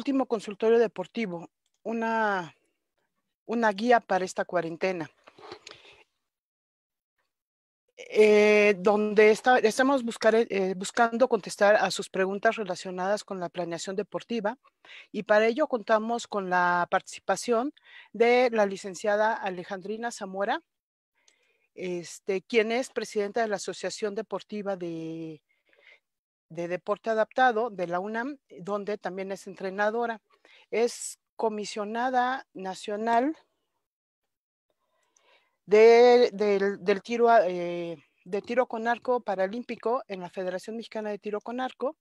último consultorio deportivo, una, una guía para esta cuarentena. Eh, donde estamos eh, buscando contestar a sus preguntas relacionadas con la planeación deportiva y para ello contamos con la participación de la licenciada Alejandrina Zamora, este, quien es presidenta de la Asociación Deportiva de de Deporte Adaptado de la UNAM, donde también es entrenadora. Es comisionada nacional de, del, tiro, eh, de tiro con arco paralímpico en la Federación Mexicana de Tiro con Arco.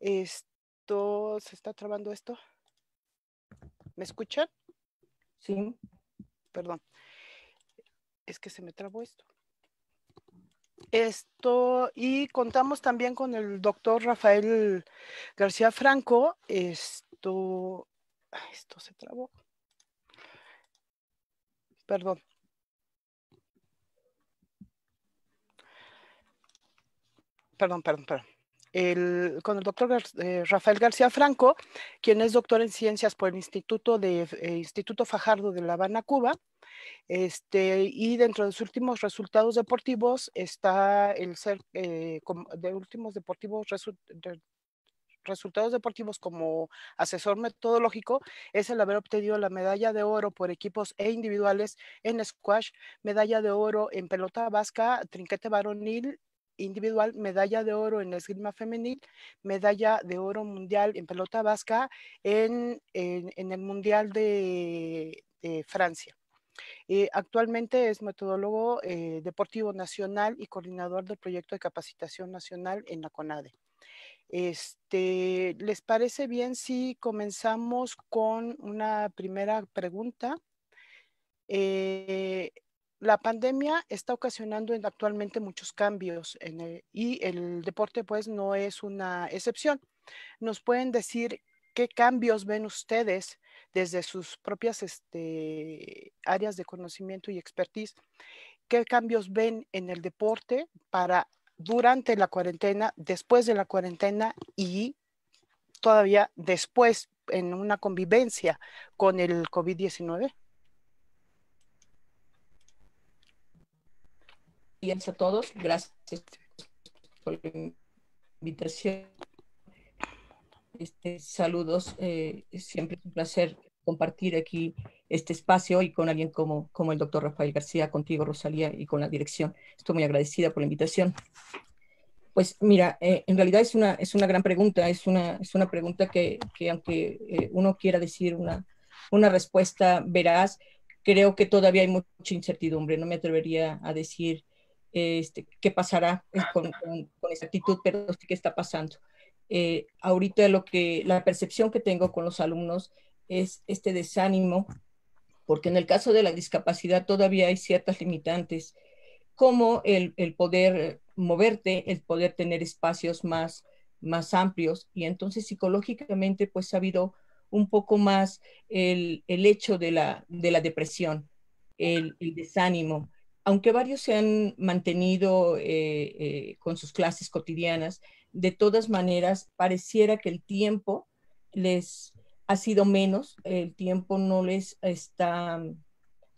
Esto, ¿se está trabando esto? ¿Me escuchan? Sí. Perdón. Es que se me trabó esto. Esto, y contamos también con el doctor Rafael García Franco. Esto, esto se trabó. Perdón. Perdón, perdón, perdón. El, con el doctor eh, Rafael García Franco, quien es doctor en ciencias por el Instituto, de, eh, Instituto Fajardo de La Habana, Cuba. Este, y dentro de sus últimos resultados deportivos está el ser eh, de últimos deportivos resultados deportivos como asesor metodológico es el haber obtenido la medalla de oro por equipos e individuales en squash, medalla de oro en pelota vasca, trinquete varonil individual, medalla de oro en esgrima femenil, medalla de oro mundial en pelota vasca en, el mundial de Francia. Eh, actualmente es metodólogo eh, deportivo nacional y coordinador del proyecto de capacitación nacional en la CONADE. Este, ¿Les parece bien si comenzamos con una primera pregunta? Eh, la pandemia está ocasionando actualmente muchos cambios y el deporte pues no es una excepción. ¿Nos pueden decir qué cambios ven ustedes desde sus propias este, áreas de conocimiento y expertise, qué cambios ven en el deporte para durante la cuarentena, después de la cuarentena y todavía después en una convivencia con el COVID-19. y a todos, gracias por la invitación. Este, saludos, eh, siempre es un placer compartir aquí este espacio y con alguien como, como el doctor Rafael García, contigo Rosalía y con la dirección. Estoy muy agradecida por la invitación. Pues mira, eh, en realidad es una, es una gran pregunta, es una, es una pregunta que, que aunque eh, uno quiera decir una, una respuesta veraz, creo que todavía hay mucha incertidumbre. No me atrevería a decir este, qué pasará con, con, con exactitud, pero sí que está pasando. Eh, ahorita lo que, la percepción que tengo con los alumnos es este desánimo, porque en el caso de la discapacidad todavía hay ciertas limitantes, como el, poder moverte, el poder tener espacios más, amplios. Y entonces psicológicamente pues ha habido un poco más el, hecho de la, depresión, el, desánimo. Aunque varios se han mantenido eh, eh, con sus clases cotidianas, de todas maneras, pareciera que el tiempo les ha sido menos, el tiempo no les está, mm,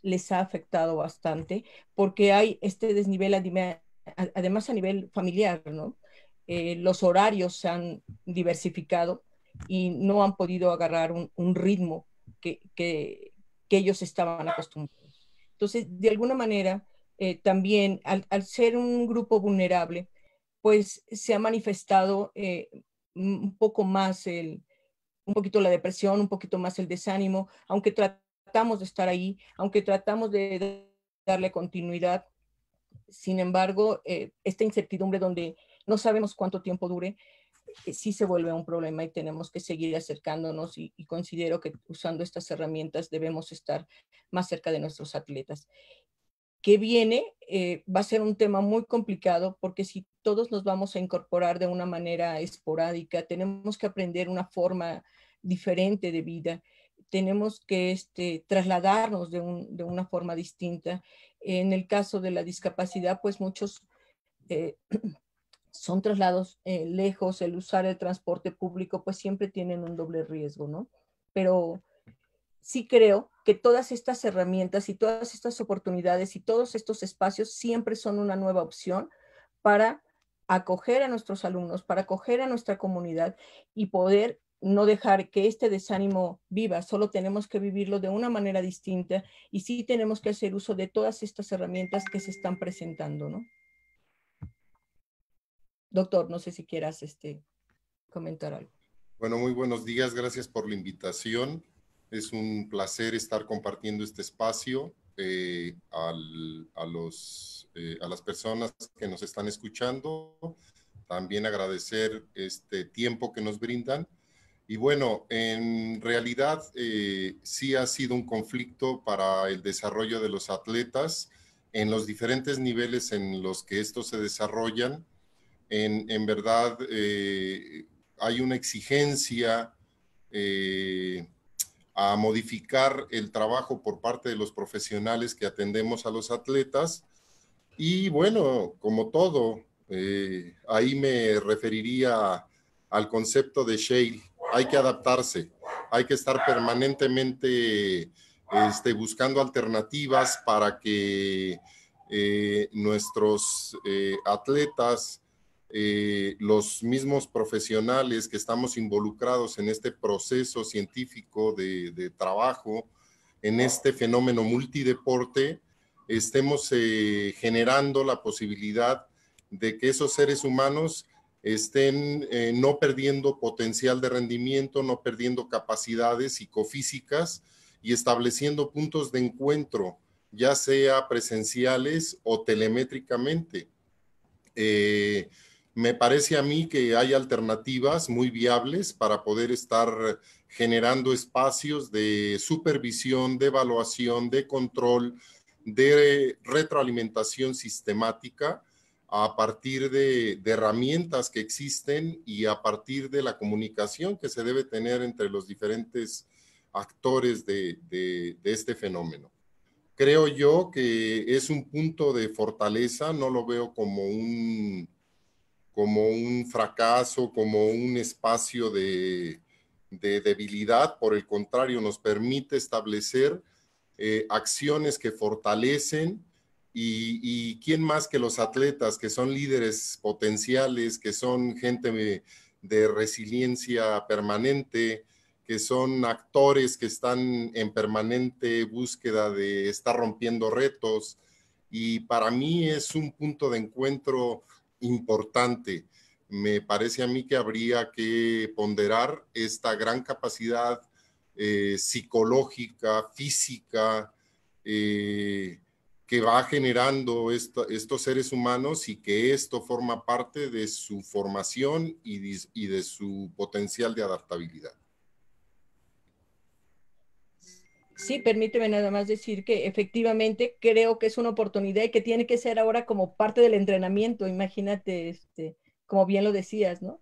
les ha afectado bastante, porque hay este desnivel, además a nivel familiar, ¿no? Eh, los horarios se han diversificado y no han podido agarrar un, ritmo que, ellos estaban acostumbrados. Entonces, de alguna manera, eh, también al, ser un grupo vulnerable, pues se ha manifestado eh, un poco más un poquito la depresión, un poquito más el desánimo, aunque tratamos de estar ahí, aunque tratamos de darle continuidad. Sin embargo, eh, esta incertidumbre donde no sabemos cuánto tiempo dure, eh, sí se vuelve un problema y tenemos que seguir acercándonos y, considero que usando estas herramientas debemos estar más cerca de nuestros atletas que viene va a ser un tema muy complicado porque si todos nos vamos a incorporar de una manera esporádica, tenemos que aprender una forma diferente de vida, tenemos que este, trasladarnos de, una forma distinta. En el caso de la discapacidad, pues muchos eh, son traslados eh, lejos, el usar el transporte público, pues siempre tienen un doble riesgo, ¿no? Pero sí creo que todas estas herramientas y todas estas oportunidades y todos estos espacios siempre son una nueva opción para acoger a nuestros alumnos, para acoger a nuestra comunidad y poder no dejar que este desánimo viva, solo tenemos que vivirlo de una manera distinta y sí tenemos que hacer uso de todas estas herramientas que se están presentando, ¿no? Doctor, no sé si quieras este, comentar algo. Bueno, muy buenos días, gracias por la invitación. Es un placer estar compartiendo este espacio. Eh, a, los, eh, a las personas que nos están escuchando, también agradecer este tiempo que nos brindan. Y bueno, en realidad eh, sí ha sido un conflicto para el desarrollo de los atletas en los diferentes niveles en los que estos se desarrollan. En, en verdad hay una exigencia eh, a modificar el trabajo por parte de los profesionales que atendemos a los atletas. Y bueno, como todo, eh, ahí me referiría al concepto de Shale. Hay que adaptarse, hay que estar permanentemente este, buscando alternativas para que eh, nuestros eh, atletas eh, los mismos profesionales que estamos involucrados en este proceso científico de, trabajo, en este fenómeno multideporte, estemos eh, generando la posibilidad de que esos seres humanos estén eh, no perdiendo potencial de rendimiento, no perdiendo capacidades psicofísicas y estableciendo puntos de encuentro, ya sea presenciales o telemétricamente. Eh, me parece a mí que hay alternativas muy viables para poder estar generando espacios de supervisión, de evaluación, de control, de retroalimentación sistemática a partir de, herramientas que existen y a partir de la comunicación que se debe tener entre los diferentes actores de este fenómeno. Creo yo que es un punto de fortaleza, no lo veo como un, como un fracaso, como un espacio de, de debilidad. Por el contrario, nos permite establecer eh, acciones que fortalecen y, y, quién más que los atletas, que son líderes potenciales, que son gente de, de resiliencia permanente, que son actores que están en permanente búsqueda de estar rompiendo retos. Y para mí es un punto de encuentro importante. Me parece a mí que habría que ponderar esta gran capacidad eh, psicológica, física, eh, que va generando estos seres humanos y que esto forma parte de su formación y de su potencial de adaptabilidad. Sí, permíteme nada más decir que efectivamente creo que es una oportunidad y que tiene que ser ahora como parte del entrenamiento, imagínate, este, como bien lo decías, ¿no?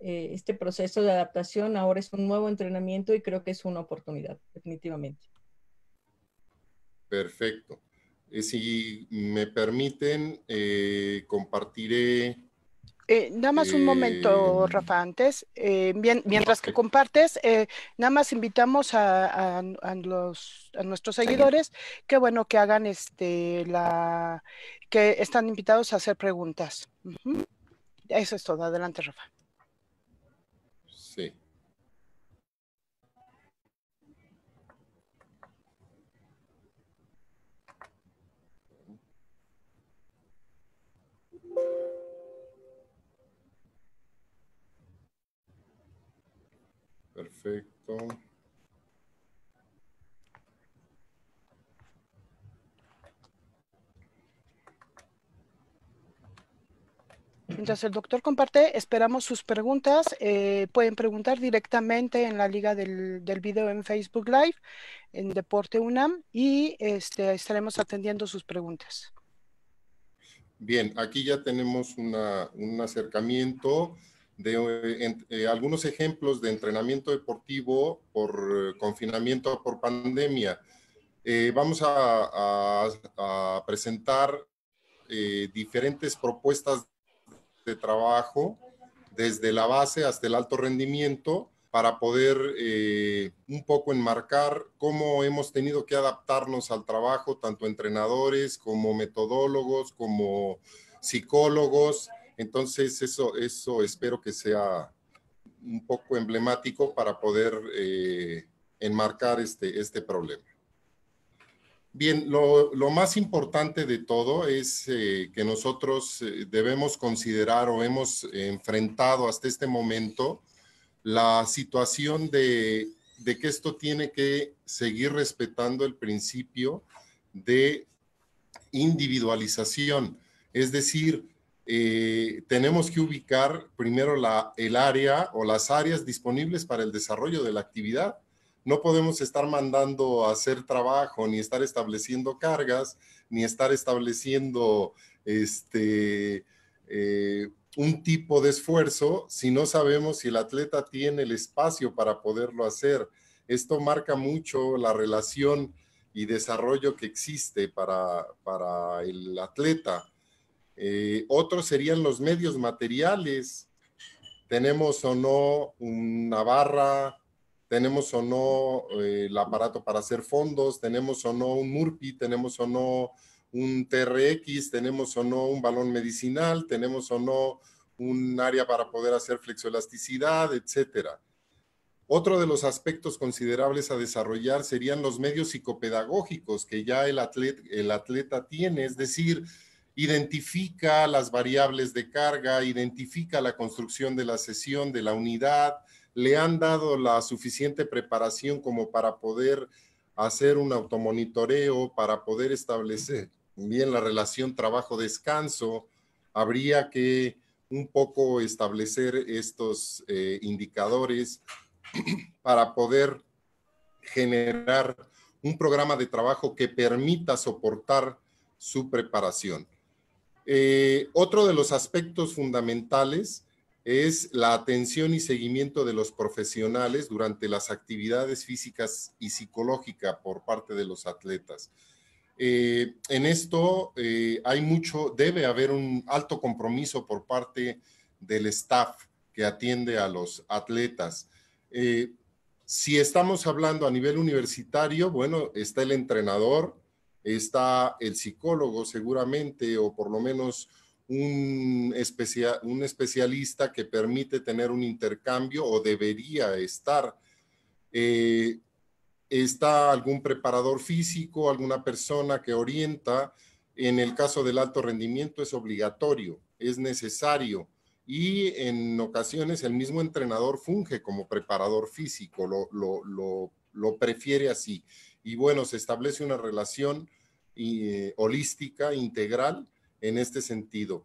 Eh, este proceso de adaptación ahora es un nuevo entrenamiento y creo que es una oportunidad, definitivamente. Perfecto. Eh, si me permiten, eh, compartiré eh, nada más un momento, eh, Rafa, antes. Eh, bien, mientras que compartes, nada más invitamos a, los, nuestros seguidores que, bueno, que hagan este, la, que están invitados a hacer preguntas. Eso es todo. Adelante, Rafa. Perfecto. Mientras el doctor comparte, esperamos sus preguntas. Eh, pueden preguntar directamente en la liga del, video en Facebook Live, en Deporte UNAM, y este, estaremos atendiendo sus preguntas. Bien, aquí ya tenemos un acercamiento de eh, eh, algunos ejemplos de entrenamiento deportivo por confinamiento eh, confinamiento por pandemia. vamos a, a presentar diferentes propuestas de trabajo desde la base hasta el alto rendimiento para poder un poco enmarcar cómo hemos tenido que adaptarnos al trabajo, tanto entrenadores como metodólogos, como psicólogos, entonces, eso, eso espero que sea un poco emblemático para poder eh, enmarcar este, este problema. Bien, lo, más importante de todo es eh, que nosotros eh, debemos considerar o hemos enfrentado hasta este momento la situación de, de que esto tiene que seguir respetando el principio de individualización. Es decir, eh, tenemos que ubicar primero el área o las áreas disponibles para el desarrollo de la actividad. No podemos estar mandando a hacer trabajo, ni estar estableciendo cargas, ni estar estableciendo este, eh, un tipo de esfuerzo si no sabemos si el atleta tiene el espacio para poderlo hacer. Esto marca mucho la relación y desarrollo que existe para el atleta eh, otros serían los medios materiales. Tenemos o no una barra, tenemos o no eh, el aparato para hacer fondos, tenemos o no un murpi, tenemos o no un TRX, tenemos o no un balón medicinal, tenemos o no un área para poder hacer flexoelasticidad, etcétera. Otro de los aspectos considerables a desarrollar serían los medios psicopedagógicos que ya el el atleta tiene, es decir, identifica las variables de carga, identifica la construcción de la sesión, de la unidad, le han dado la suficiente preparación como para poder hacer un automonitoreo, para poder establecer bien la relación trabajo-descanso, habría que un poco establecer estos eh, indicadores para poder generar un programa de trabajo que permita soportar su preparación. Eh, otro de los aspectos fundamentales es la atención y seguimiento de los profesionales durante las actividades físicas y psicológicas por parte de los atletas. Eh, en esto eh, hay mucho, debe haber un alto compromiso por parte del staff que atiende a los atletas. si estamos hablando a nivel universitario, bueno, está el entrenador, está el psicólogo seguramente, o por lo menos un, especialista que permite tener un intercambio o debería estar. Eh, está algún preparador físico, alguna persona que orienta. En el caso del alto rendimiento es obligatorio, es necesario. Y en ocasiones el mismo entrenador funge como preparador físico, lo prefiere así y bueno, se establece una relación eh, holística, integral, en este sentido.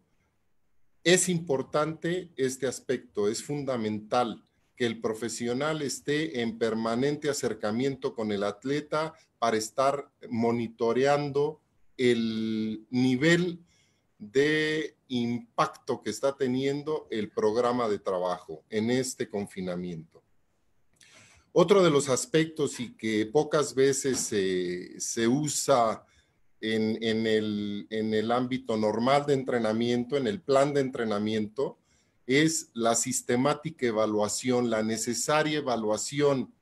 Es importante este aspecto, es fundamental que el profesional esté en permanente acercamiento con el atleta para estar monitoreando el nivel de impacto que está teniendo el programa de trabajo en este confinamiento. Otro de los aspectos y que pocas veces se, usa en, el, ámbito normal de entrenamiento, en el plan de entrenamiento, es la sistemática evaluación, la necesaria evaluación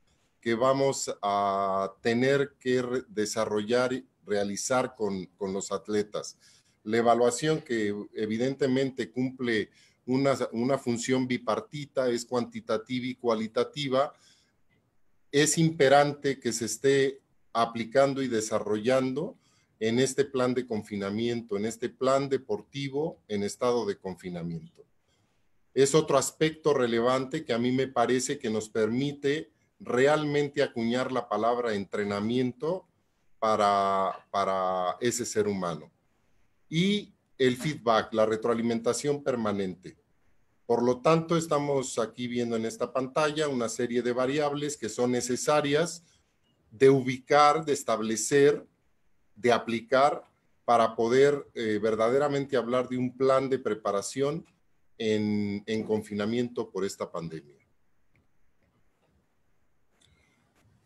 que vamos a tener que desarrollar, realizar con, los atletas. La evaluación que evidentemente cumple una función bipartita, es cuantitativa y cualitativa, es imperante que se esté aplicando y desarrollando en este plan de confinamiento, en este plan deportivo en estado de confinamiento. Es otro aspecto relevante que a mí me parece que nos permite realmente acuñar la palabra entrenamiento para, ese ser humano. Y el feedback, la retroalimentación permanente. Por lo tanto, estamos aquí viendo en esta pantalla una serie de variables que son necesarias de ubicar, de establecer, de aplicar para poder eh, verdaderamente hablar de un plan de preparación en, confinamiento por esta pandemia.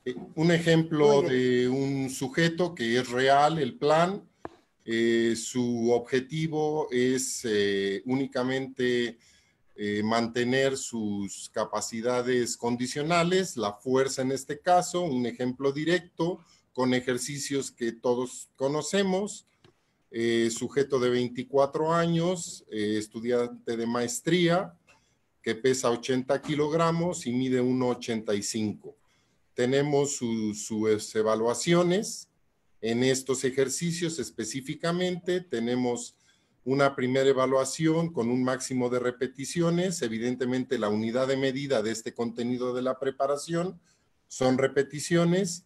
Eh, un ejemplo de un sujeto que es real, el plan, eh, su objetivo es únicamente eh, mantener sus capacidades condicionales, la fuerza en este caso, un ejemplo directo con ejercicios que todos conocemos, eh, sujeto de 24 años, eh, estudiante de maestría, que pesa 80 kilogramos y mide 1,85. Tenemos sus evaluaciones en estos ejercicios específicamente, tenemos una primera evaluación con un máximo de repeticiones. Evidentemente, la unidad de medida de este contenido de la preparación son repeticiones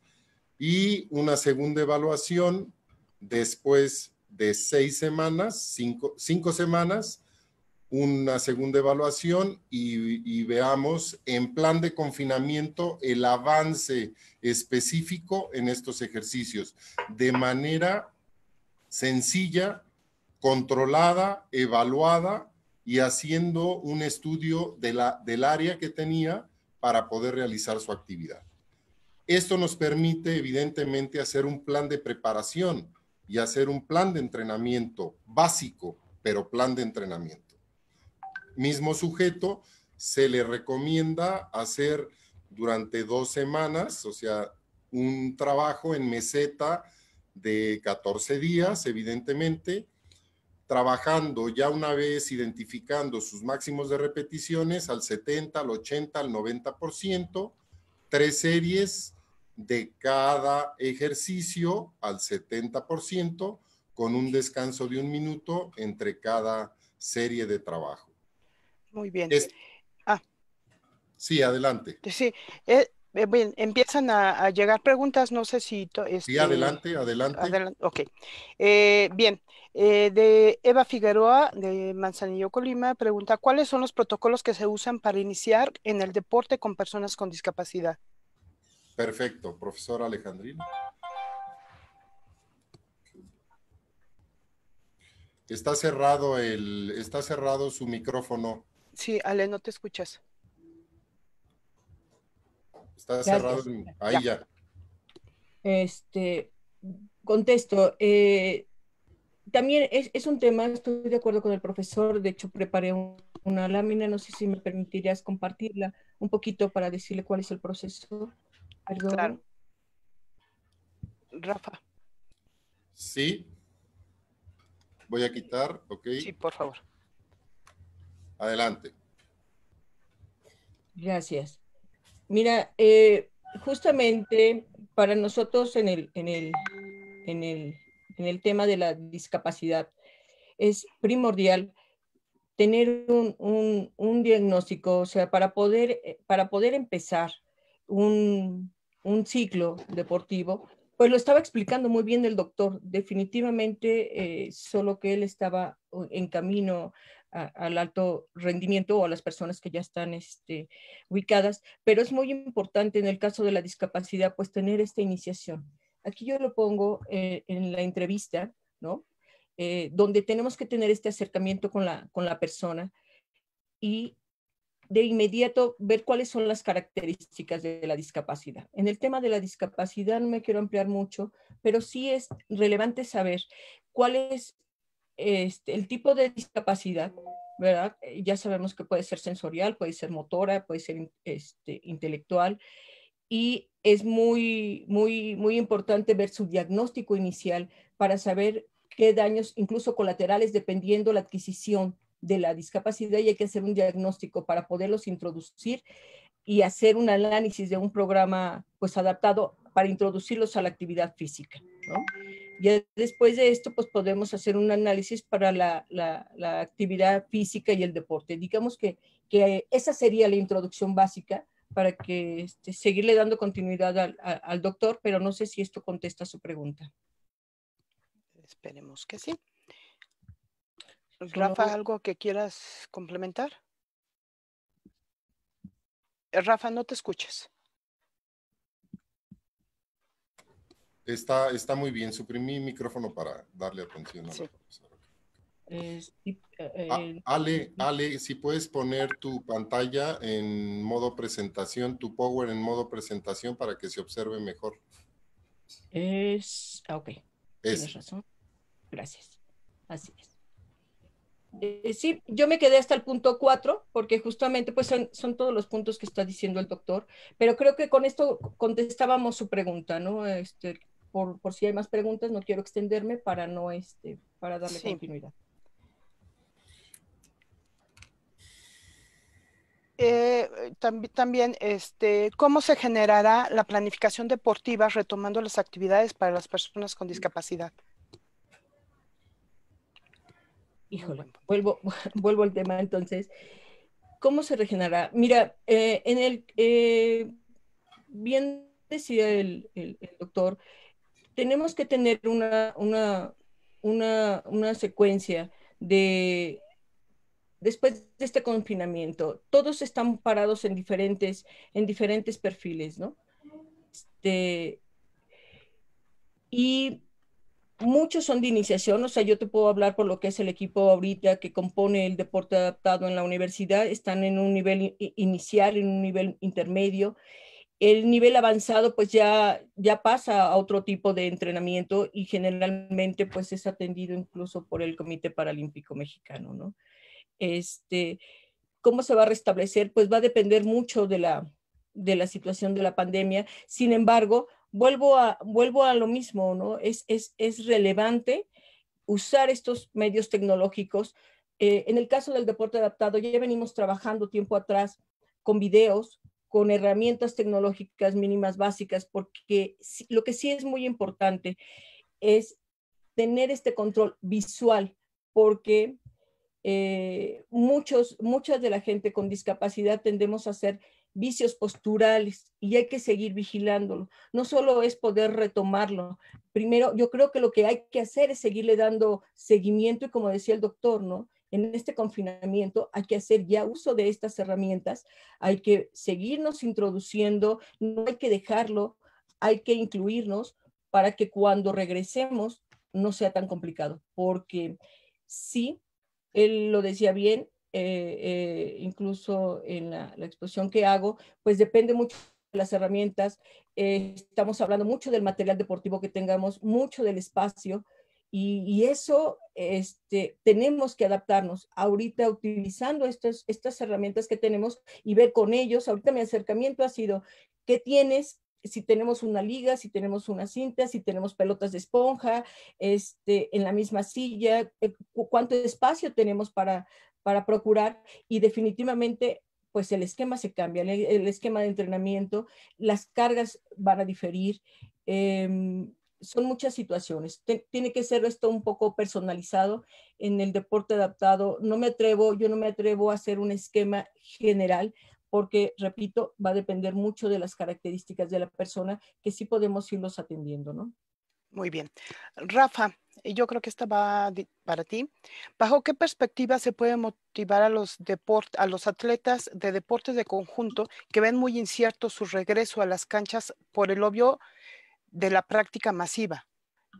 y una segunda evaluación después de seis semanas, cinco, semanas, una segunda evaluación y, y veamos en plan de confinamiento el avance específico en estos ejercicios de manera sencilla controlada, evaluada y haciendo un estudio de la, del área que tenía para poder realizar su actividad. Esto nos permite evidentemente hacer un plan de preparación y hacer un plan de entrenamiento básico, pero plan de entrenamiento. Mismo sujeto, se le recomienda hacer durante dos semanas, o sea, un trabajo en meseta de 14 días, evidentemente, trabajando ya una vez identificando sus máximos de repeticiones al 70, al 80, al 90%, tres series de cada ejercicio al 70% con un descanso de un minuto entre cada serie de trabajo. Muy bien. Ah. Sí, adelante. Sí, eh, eh, empiezan a, llegar preguntas, no sé si... sí, este, adelante, adelante. ok. Eh, bien, eh, de Eva Figueroa de Manzanillo, Colima, pregunta, ¿cuáles son los protocolos que se usan para iniciar en el deporte con personas con discapacidad? Perfecto, profesor Alejandrina. Está cerrado el, está cerrado su micrófono. Sí, Ale, no te escuchas. Está cerrado ahí ya. Este, contesto. Eh, también es, un tema, estoy de acuerdo con el profesor, de hecho preparé una lámina, no sé si me permitirías compartirla un poquito para decirle cuál es el proceso. Claro. Rafa. Sí. Voy a quitar, ok. Sí, por favor. Adelante. Gracias. Mira, eh, justamente para nosotros en el, en el, en el, en el tema de la discapacidad es primordial tener un, diagnóstico, o sea, para poder, eh, para poder empezar un, ciclo deportivo, pues lo estaba explicando muy bien el doctor, definitivamente, eh, solo que él estaba en camino al alto rendimiento o a las personas que ya están este, ubicadas, pero es muy importante en el caso de la discapacidad, pues tener esta iniciación. Aquí yo lo pongo eh, en la entrevista, ¿no? Eh, donde tenemos que tener este acercamiento con la, con la persona y de inmediato ver cuáles son las características de la discapacidad. En el tema de la discapacidad no me quiero ampliar mucho, pero sí es relevante saber cuál es este, el tipo de discapacidad, ¿verdad? Eh, ya sabemos que puede ser sensorial, puede ser motora, puede ser este, intelectual y es muy, muy, muy importante ver su diagnóstico inicial para saber qué daños, incluso colaterales, dependiendo la adquisición de la discapacidad y hay que hacer un diagnóstico para poderlos introducir y hacer un análisis de un programa pues adaptado para introducirlos a la actividad física. ¿no? Ya después de esto, pues podemos hacer un análisis para la, actividad física y el deporte. Digamos que, esa sería la introducción básica para que este, seguirle dando continuidad al, al doctor, pero no sé si esto contesta su pregunta. Esperemos que sí. Rafa, ¿algo que quieras complementar? Eh, Rafa, no te escuchas. Está, está muy bien. Suprimí micrófono para darle atención a la profesora. Eh, eh, ah, eh, Ale, Ale, si puedes poner tu pantalla en modo presentación, tu power en modo presentación para que se observe mejor. Es, ah, ok. Tienes razón. Gracias. Así es. sí, yo me quedé hasta el punto cuatro, porque justamente pues son, son, todos los puntos que está diciendo el doctor, pero creo que con esto contestábamos su pregunta, ¿no? Este, por, si hay más preguntas, no quiero extenderme para no este, para darle continuidad. Eh, también, este, ¿cómo se generará la planificación deportiva retomando las actividades para las personas con discapacidad? Híjole, vuelvo, vuelvo al tema entonces. ¿Cómo se regenerará? Mira, eh, en el, eh, bien decía el doctor, tenemos que tener una, secuencia de después de este confinamiento, todos están parados en diferentes, en diferentes perfiles, ¿no? Este, y muchos son de iniciación, o sea, yo te puedo hablar por lo que es el equipo ahorita que compone el deporte adaptado en la universidad, están en un nivel inicial, en un nivel intermedio, el nivel avanzado pues ya, ya pasa a otro tipo de entrenamiento y generalmente pues es atendido incluso por el Comité Paralímpico Mexicano, ¿no? Este, ¿Cómo se va a restablecer? Pues va a depender mucho de la, de la situación de la pandemia. Sin embargo, vuelvo a, vuelvo a lo mismo, ¿no? Es, es, relevante usar estos medios tecnológicos. Eh, en el caso del deporte adaptado, ya venimos trabajando tiempo atrás con videos, con herramientas tecnológicas mínimas básicas, porque lo que sí es muy importante es tener este control visual, porque eh, muchos, muchas de la gente con discapacidad tendemos a hacer vicios posturales y hay que seguir vigilándolo. No solo es poder retomarlo. Primero, yo creo que lo que hay que hacer es seguirle dando seguimiento y como decía el doctor, ¿no? en este confinamiento hay que hacer ya uso de estas herramientas, hay que seguirnos introduciendo, no hay que dejarlo, hay que incluirnos para que cuando regresemos no sea tan complicado, porque sí, él lo decía bien, eh, eh, incluso en la, exposición que hago, pues depende mucho de las herramientas, eh, estamos hablando mucho del material deportivo que tengamos, mucho del espacio, y, eso este, tenemos que adaptarnos ahorita utilizando estas, estas herramientas que tenemos y ver con ellos. Ahorita mi acercamiento ha sido, ¿qué tienes? Si tenemos una liga, si tenemos una cinta, si tenemos pelotas de esponja, este, en la misma silla, eh, cuánto espacio tenemos para, para procurar y definitivamente pues el esquema se cambia, el, esquema de entrenamiento, las cargas van a diferir. Eh, son muchas situaciones. tiene que ser esto un poco personalizado en el deporte adaptado. No me atrevo, yo no me atrevo a hacer un esquema general porque, repito, va a depender mucho de las características de la persona que sí podemos irlos atendiendo, ¿no? Muy bien. Rafa, yo creo que esta va para ti. ¿Bajo qué perspectiva se puede motivar a los, deport, a los atletas de deportes de conjunto que ven muy incierto su regreso a las canchas por el obvio de la práctica masiva.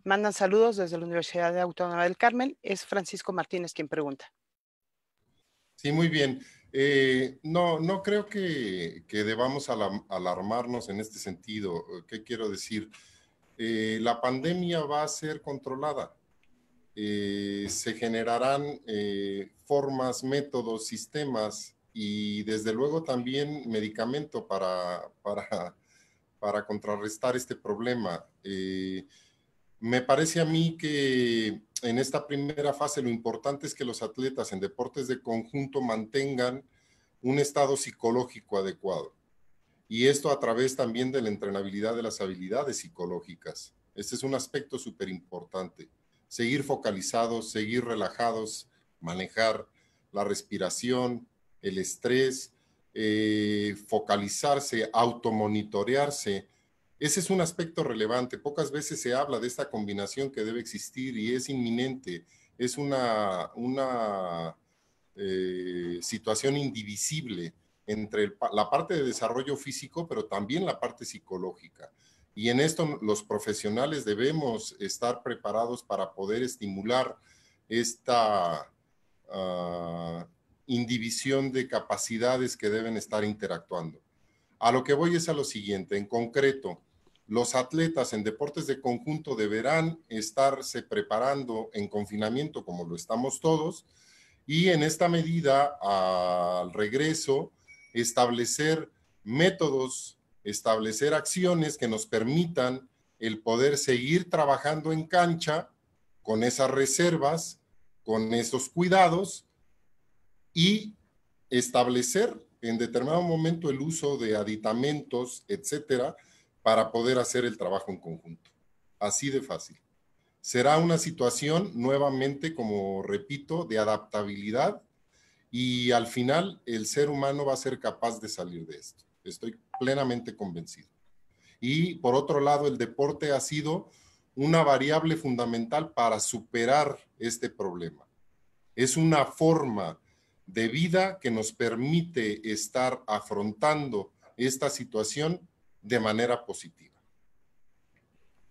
Mandan saludos desde la Universidad Autónoma del Carmen. Es Francisco Martínez quien pregunta. Sí, muy bien. Eh, no, no creo que, debamos alarmarnos en este sentido. ¿Qué quiero decir? Eh, la pandemia va a ser controlada. Eh, se generarán formas, métodos, sistemas y desde luego también medicamento para, para para contrarrestar este problema. Eh, me parece a mí que en esta primera fase lo importante es que los atletas en deportes de conjunto mantengan un estado psicológico adecuado. Y esto a través también de la entrenabilidad de las habilidades psicológicas. Este es un aspecto súper importante. Seguir focalizados, seguir relajados, manejar la respiración, el estrés, eh, focalizarse, automonitorearse. Ese es un aspecto relevante. Pocas veces se habla de esta combinación que debe existir y es inminente. Es una, una eh, situación indivisible entre la parte de desarrollo físico, pero también la parte psicológica. Y en esto los profesionales debemos estar preparados para poder estimular esta ah, indivisión de capacidades que deben estar interactuando. A lo que voy es a lo siguiente, en concreto, los atletas en deportes de conjunto deberán estarse preparando en confinamiento como lo estamos todos y en esta medida al regreso establecer métodos, establecer acciones que nos permitan el poder seguir trabajando en cancha con esas reservas, con esos cuidados y establecer en determinado momento el uso de aditamentos, etcétera, para poder hacer el trabajo en conjunto. Así de fácil. Será una situación nuevamente, como repito, de adaptabilidad y al final el ser humano va a ser capaz de salir de esto. Estoy plenamente convencido. Y por otro lado, el deporte ha sido una variable fundamental para superar este problema. Es una forma de vida que nos permite estar afrontando esta situación de manera positiva.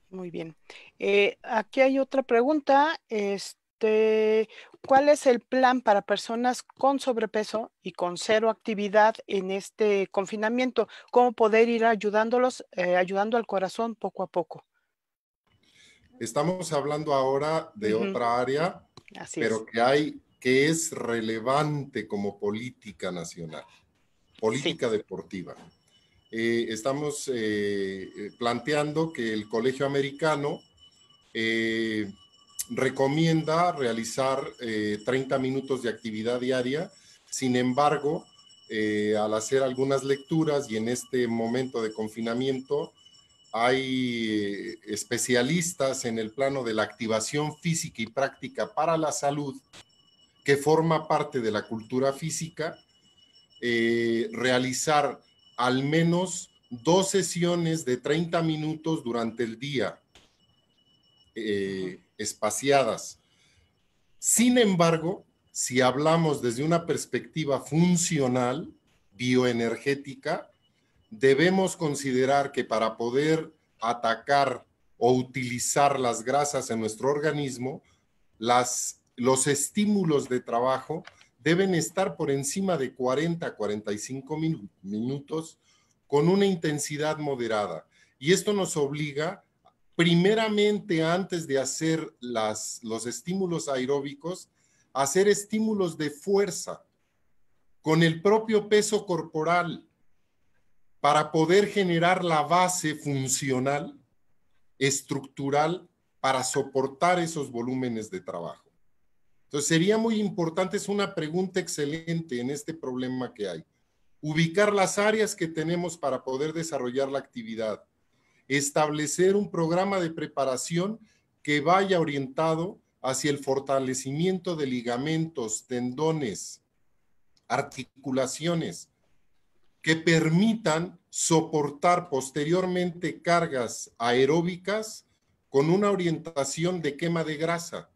Muy bien. Eh, aquí hay otra pregunta. Este, ¿Cuál es el plan para personas con sobrepeso y con cero actividad en este confinamiento? ¿Cómo poder ir ayudándolos, eh, ayudando al corazón poco a poco? Estamos hablando ahora de otra área, pero que hay que es relevante como política nacional, política deportiva. Eh, estamos eh, eh, planteando que el Colegio Americano recomienda realizar 30 minutos de actividad diaria, sin embargo, al hacer algunas lecturas y en este momento de confinamiento, hay especialistas en el plano de la activación física y práctica para la salud que forma parte de la cultura física, eh, realizar al menos dos sesiones de 30 minutos durante el día, eh, espaciadas. Sin embargo, si hablamos desde una perspectiva funcional, bioenergética, debemos considerar que para poder atacar o utilizar las grasas en nuestro organismo, las los estímulos de trabajo deben estar por encima de 40 a 45 minutos con una intensidad moderada. Y esto nos obliga, primeramente antes de hacer las, los estímulos aeróbicos, a hacer estímulos de fuerza con el propio peso corporal para poder generar la base funcional, estructural, para soportar esos volúmenes de trabajo. Entonces sería muy importante, es una pregunta excelente en este problema que hay. Ubicar las áreas que tenemos para poder desarrollar la actividad. Establecer un programa de preparación que vaya orientado hacia el fortalecimiento de ligamentos, tendones, articulaciones, que permitan soportar posteriormente cargas aeróbicas con una orientación de quema de grasa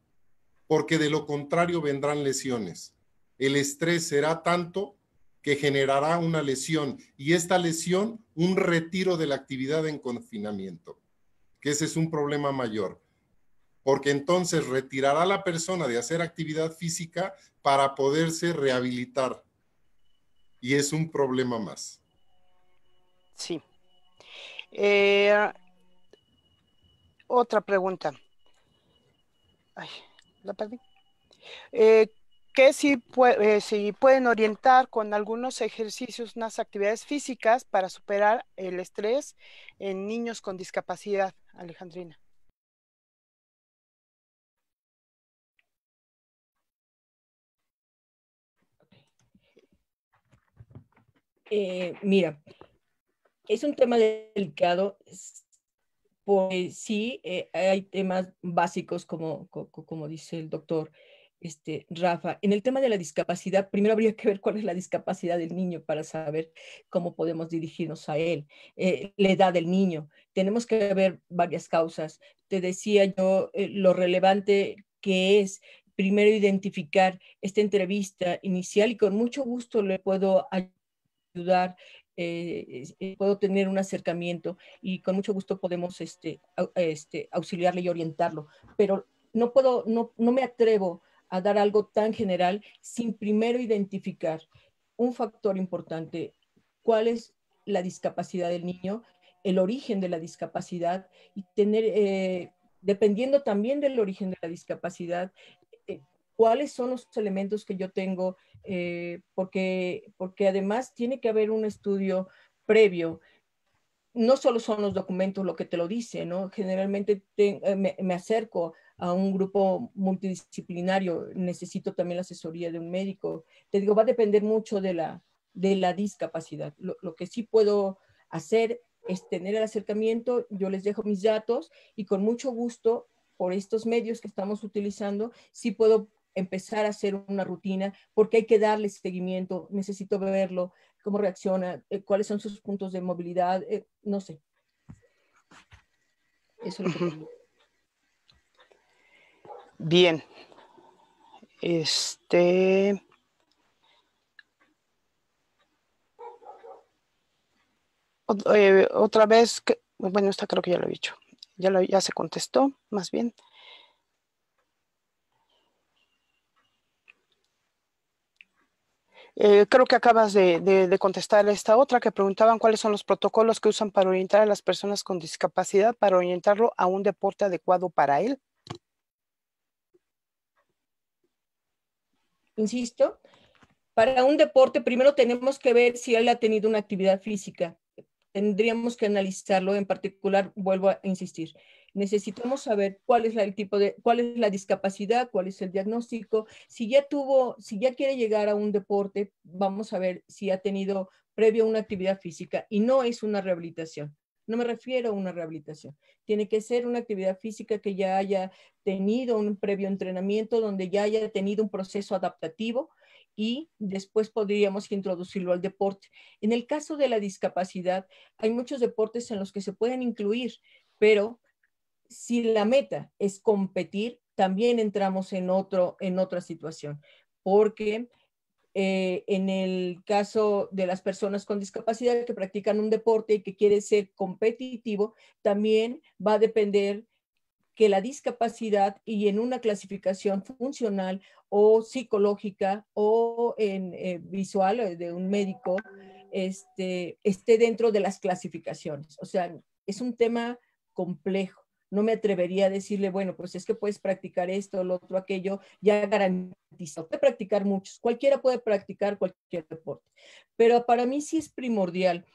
porque de lo contrario vendrán lesiones. El estrés será tanto que generará una lesión y esta lesión un retiro de la actividad en confinamiento, que ese es un problema mayor, porque entonces retirará a la persona de hacer actividad física para poderse rehabilitar y es un problema más. Sí. Eh, otra pregunta. Ay la perdí. Eh, que eh, si, pueden orientar con algunos ejercicios unas actividades físicas para superar el estrés en niños con discapacidad, Alejandrina. Eh, mira, es un tema delicado, pues sí, eh, hay temas básicos, como, como, dice el doctor este, Rafa. En el tema de la discapacidad, primero habría que ver cuál es la discapacidad del niño para saber cómo podemos dirigirnos a él, eh, la edad del niño. Tenemos que ver varias causas. Te decía yo eh, lo relevante que es primero identificar esta entrevista inicial y con mucho gusto le puedo ayudar eh, eh, puedo tener un acercamiento y con mucho gusto podemos este, este, auxiliarle y orientarlo, pero no puedo, no, no me atrevo a dar algo tan general sin primero identificar un factor importante, cuál es la discapacidad del niño, el origen de la discapacidad y tener, eh, dependiendo también del origen de la discapacidad, cuáles son los elementos que yo tengo, eh, porque, porque además tiene que haber un estudio previo. No solo son los documentos lo que te lo dice, ¿no? Generalmente eh, me, me, acerco a un grupo multidisciplinario, necesito también la asesoría de un médico. Te digo, va a depender mucho de la, de la discapacidad. Lo, lo que sí puedo hacer es tener el acercamiento, yo les dejo mis datos y con mucho gusto por estos medios que estamos utilizando, sí puedo empezar a hacer una rutina, porque hay que darle seguimiento, necesito verlo, cómo reacciona, eh, cuáles son sus puntos de movilidad, eh, no sé. Eso lo que Bien. Este. Eh, otra vez, bueno, esta creo que ya lo he dicho, ya, ya se contestó, más bien. Eh, creo que acabas de, de, contestar esta otra que preguntaban cuáles son los protocolos que usan para orientar a las personas con discapacidad para orientarlo a un deporte adecuado para él. Insisto, para un deporte primero tenemos que ver si él ha tenido una actividad física tendríamos que analizarlo en particular, vuelvo a insistir. Necesitamos saber cuál es la, el tipo cuál es la discapacidad, cuál es el diagnóstico. Si ya tuvo, si ya quiere llegar a un deporte, vamos a ver si ha tenido previo una actividad física y no es una rehabilitación. No me refiero a una rehabilitación. Tiene que ser una actividad física que ya haya tenido un previo entrenamiento, donde ya haya tenido un proceso adaptativo, y después podríamos introducirlo al deporte. En el caso de la discapacidad, hay muchos deportes en los que se pueden incluir, pero si la meta es competir, también entramos en, otro, en otra situación, porque eh, en el caso de las personas con discapacidad que practican un deporte y que quiere ser competitivo, también va a depender que la discapacidad y en una clasificación funcional o psicológica o en, eh, visual eh, de un médico este, esté dentro de las clasificaciones. O sea, es un tema complejo. No me atrevería a decirle, bueno, pues es que puedes practicar esto, lo otro, aquello, ya garantizo. Puede practicar muchos, cualquiera puede practicar cualquier deporte, pero para mí sí es primordial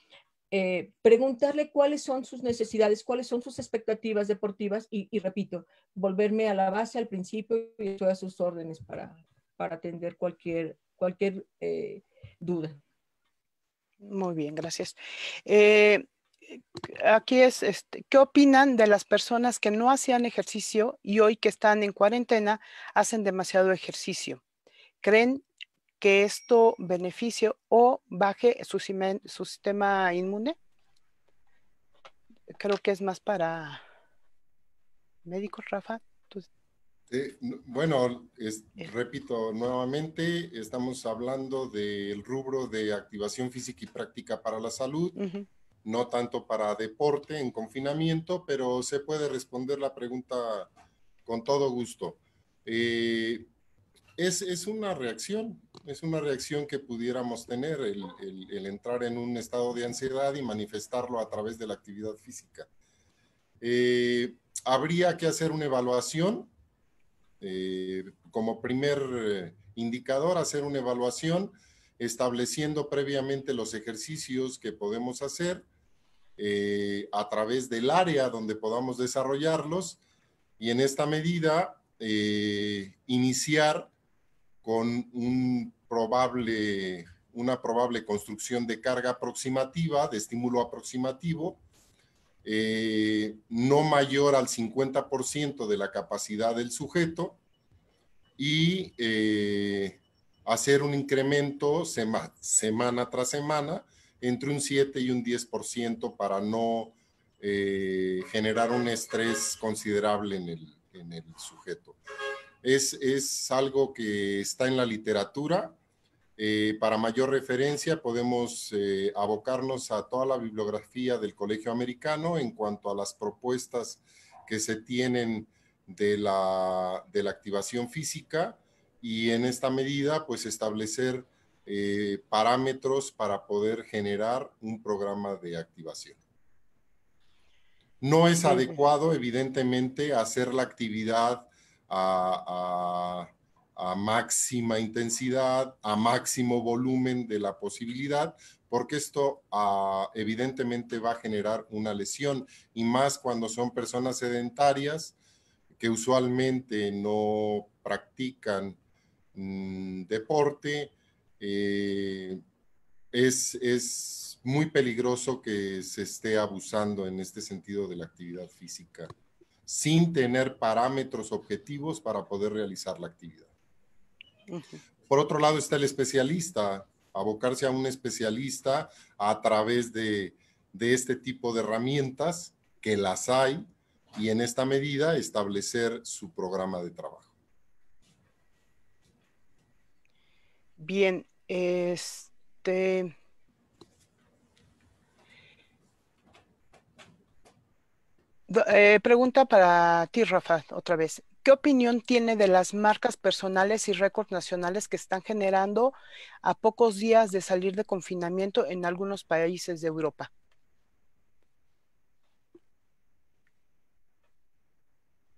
eh, preguntarle cuáles son sus necesidades, cuáles son sus expectativas deportivas y, repito, volverme a la base, al principio y todas sus órdenes para, para atender cualquier, cualquier eh, duda. Muy bien, gracias. Eh, aquí es, este, ¿qué opinan de las personas que no hacían ejercicio y hoy que están en cuarentena hacen demasiado ejercicio? ¿Creen que esto beneficie o baje su, sistema inmune? Creo que es más para médicos, Rafa. Eh, bueno, eh. repito nuevamente, estamos hablando del rubro de activación física y práctica para la salud, no tanto para deporte en confinamiento, pero se puede responder la pregunta con todo gusto. Eh, es, una reacción, es una reacción que pudiéramos tener el, entrar en un estado de ansiedad y manifestarlo a través de la actividad física. Eh, habría que hacer una evaluación, eh, como primer eh, indicador, hacer una evaluación estableciendo previamente los ejercicios que podemos hacer a través del área donde podamos desarrollarlos y en esta medida iniciar con un probable, una probable construcción de carga aproximativa, de estímulo aproximativo, eh, no mayor al 50% de la capacidad del sujeto y eh, hacer un incremento semana tras semana entre un 7 y un 10% para no eh, generar un estrés considerable en el sujeto. Es, algo que está en la literatura. Eh, para mayor referencia podemos eh, abocarnos a toda la bibliografía del Colegio Americano en cuanto a las propuestas que se tienen de la, activación física y en esta medida pues establecer eh, parámetros para poder generar un programa de activación. No es adecuado, evidentemente, hacer la actividad a, máxima intensidad, a máximo volumen de la posibilidad, porque esto ah, evidentemente va a generar una lesión y más cuando son personas sedentarias que usualmente no practican mm, deporte, eh, es muy peligroso que se esté abusando en este sentido de la actividad física sin tener parámetros objetivos para poder realizar la actividad. Por otro lado está el especialista, abocarse a un especialista a través de, este tipo de herramientas que las hay y en esta medida establecer su programa de trabajo. Bien, este Eh, pregunta para ti, Rafa, otra vez. ¿Qué opinión tiene de las marcas personales y récords nacionales que están generando a pocos días de salir de confinamiento en algunos países de Europa?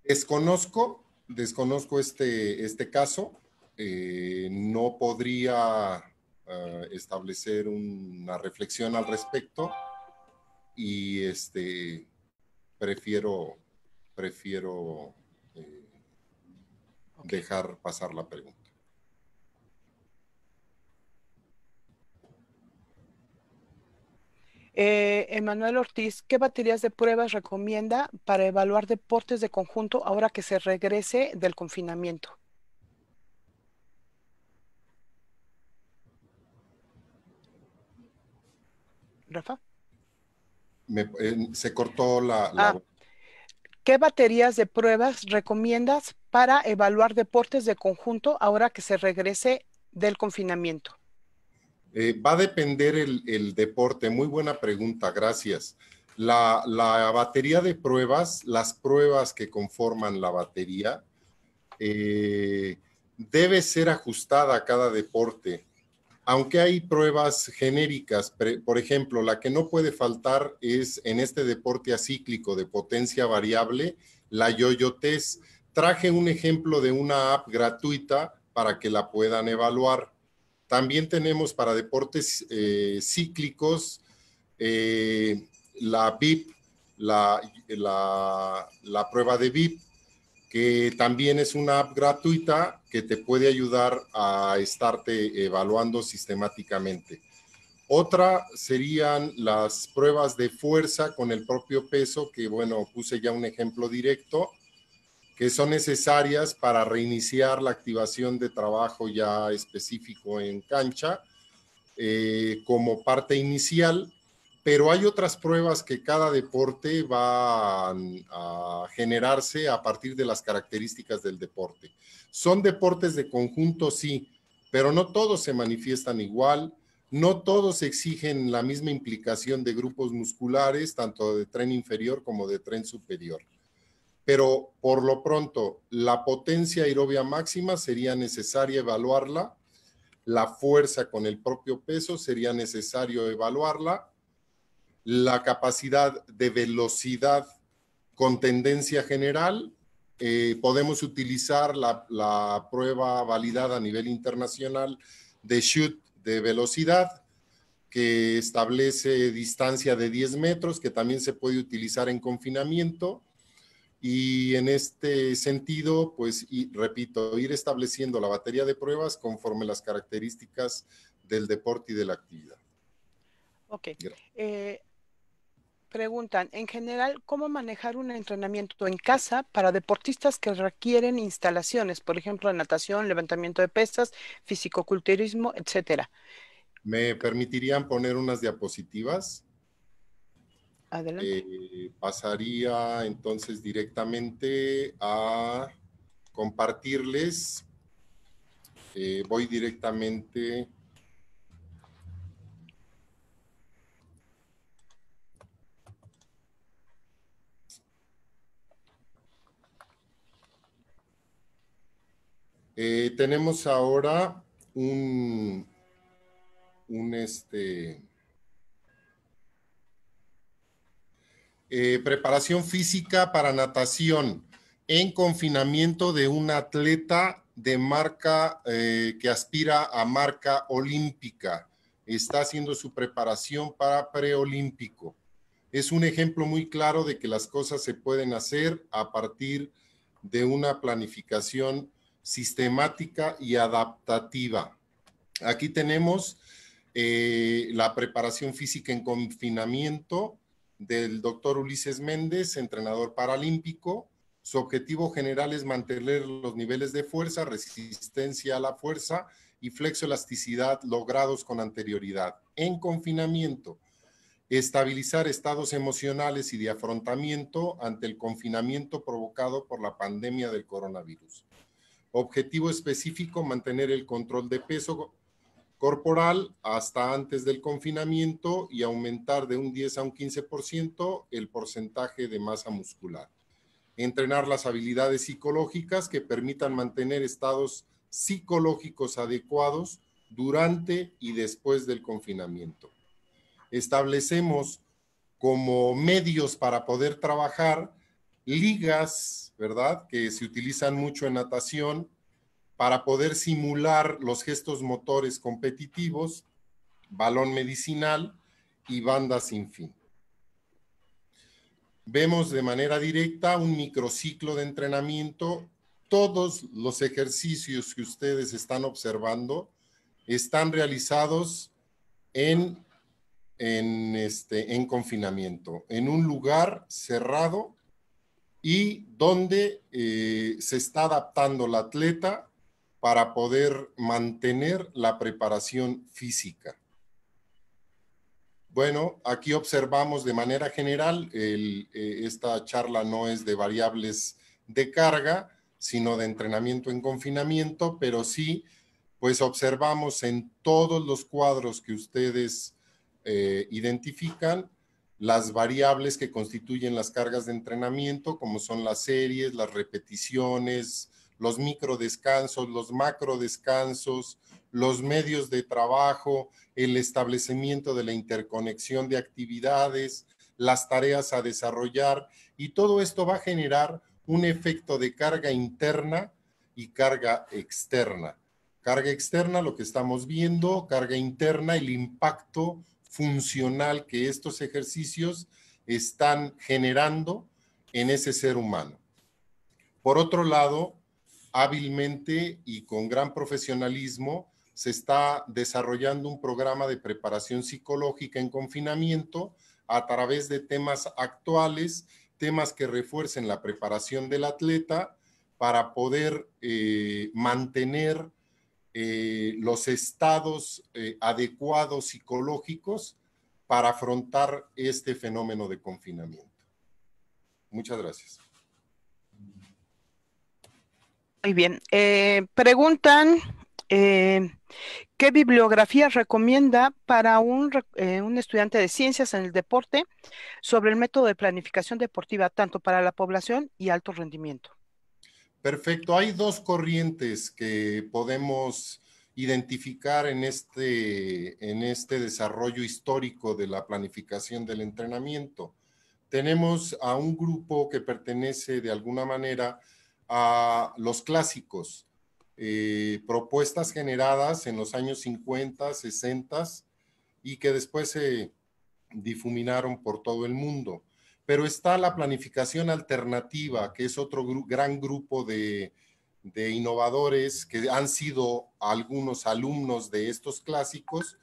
Desconozco, desconozco este, este caso. Eh, no podría eh, establecer una reflexión al respecto y este prefiero, prefiero eh, dejar pasar la pregunta. Eh, Emanuel Ortiz, ¿qué baterías de pruebas recomienda para evaluar deportes de conjunto ahora que se regrese del confinamiento? Rafa. Eh, se cortó la... Ah. ¿Qué baterías de pruebas recomiendas para evaluar deportes de conjunto ahora que se regrese del confinamiento? Eh, va a depender el, deporte. Muy buena pregunta, gracias. La, batería de pruebas, las pruebas que conforman la batería, eh, debe ser ajustada a cada deporte aunque hay pruebas genéricas, por ejemplo, la que no puede faltar es en este deporte acíclico de potencia variable, la yoyo test. Traje un ejemplo de una app gratuita para que la puedan evaluar. También tenemos para deportes eh, cíclicos eh, la VIP, la, la prueba de VIP, que también es una app gratuita que te puede ayudar a estarte evaluando sistemáticamente. Otra serían las pruebas de fuerza con el propio peso, que bueno, puse ya un ejemplo directo, que son necesarias para reiniciar la activación de trabajo ya específico en cancha eh, como parte inicial pero hay otras pruebas que cada deporte va a, generarse a partir de las características del deporte. Son deportes de conjunto, sí, pero no todos se manifiestan igual, no todos exigen la misma implicación de grupos musculares, tanto de tren inferior como de tren superior. Pero por lo pronto, la potencia aeróbica máxima sería necesaria evaluarla, la fuerza con el propio peso sería necesario evaluarla la capacidad de velocidad con tendencia general. Eh, podemos utilizar la, prueba validada a nivel internacional de shoot de velocidad, que establece distancia de 10 metros, que también se puede utilizar en confinamiento. Y en este sentido, pues, repito, ir estableciendo la batería de pruebas conforme las características del deporte y de la actividad. Ok. Eh, Preguntan, en general, ¿cómo manejar un entrenamiento en casa para deportistas que requieren instalaciones, por ejemplo, natación, levantamiento de pesas, fisicoculturismo, etcétera? ¿Me permitirían poner unas diapositivas? Adelante. Eh, pasaría entonces directamente a compartirles. Eh, voy directamente Eh, tenemos ahora un, este, eh, preparación física para natación en confinamiento de un atleta de marca eh, que aspira a marca olímpica. Está haciendo su preparación para preolímpico. Es un ejemplo muy claro de que las cosas se pueden hacer a partir de una planificación sistemática y adaptativa. Aquí tenemos eh, la preparación física en confinamiento del doctor Ulises Méndez, entrenador paralímpico. Su objetivo general es mantener los niveles de fuerza, resistencia a la fuerza y flexoelasticidad logrados con anterioridad. En confinamiento, estabilizar estados emocionales y de afrontamiento ante el confinamiento provocado por la pandemia del coronavirus. Objetivo específico, mantener el control de peso corporal hasta antes del confinamiento y aumentar de un 10 a un 15% el porcentaje de masa muscular. Entrenar las habilidades psicológicas que permitan mantener estados psicológicos adecuados durante y después del confinamiento. Establecemos como medios para poder trabajar ligas, ¿verdad? Que se utilizan mucho en natación para poder simular los gestos motores competitivos, balón medicinal y bandas sin fin. Vemos de manera directa un microciclo de entrenamiento. Todos los ejercicios que ustedes están observando están realizados en, en, este, en confinamiento, en un lugar cerrado y dónde eh, se está adaptando el atleta para poder mantener la preparación física. Bueno, aquí observamos de manera general, eh, esta charla no es de variables de carga, sino de entrenamiento en confinamiento, pero sí, pues observamos en todos los cuadros que ustedes eh, identifican las variables que constituyen las cargas de entrenamiento, como son las series, las repeticiones, los descansos, los descansos, los medios de trabajo, el establecimiento de la interconexión de actividades, las tareas a desarrollar y todo esto va a generar un efecto de carga interna y carga externa. Carga externa, lo que estamos viendo, carga interna, el impacto funcional que estos ejercicios están generando en ese ser humano. Por otro lado, hábilmente y con gran profesionalismo, se está desarrollando un programa de preparación psicológica en confinamiento a través de temas actuales, temas que refuercen la preparación del atleta para poder eh, mantener eh, los estados eh, adecuados psicológicos para afrontar este fenómeno de confinamiento. Muchas gracias. Muy bien. Eh, preguntan, ¿qué bibliografía recomienda para un, un estudiante de ciencias en el deporte sobre el método de planificación deportiva, tanto para la población y alto rendimiento? Perfecto. Hay dos corrientes que podemos identificar este, en este, desarrollo histórico de la planificación del entrenamiento. Tenemos a un grupo que pertenece de alguna manera a los clásicos, eh, propuestas generadas en los años 50, 60 y que después se difuminaron por todo el mundo. Pero está la planificación alternativa, que es otro gran grupo de, innovadores que han sido algunos alumnos de estos clásicos,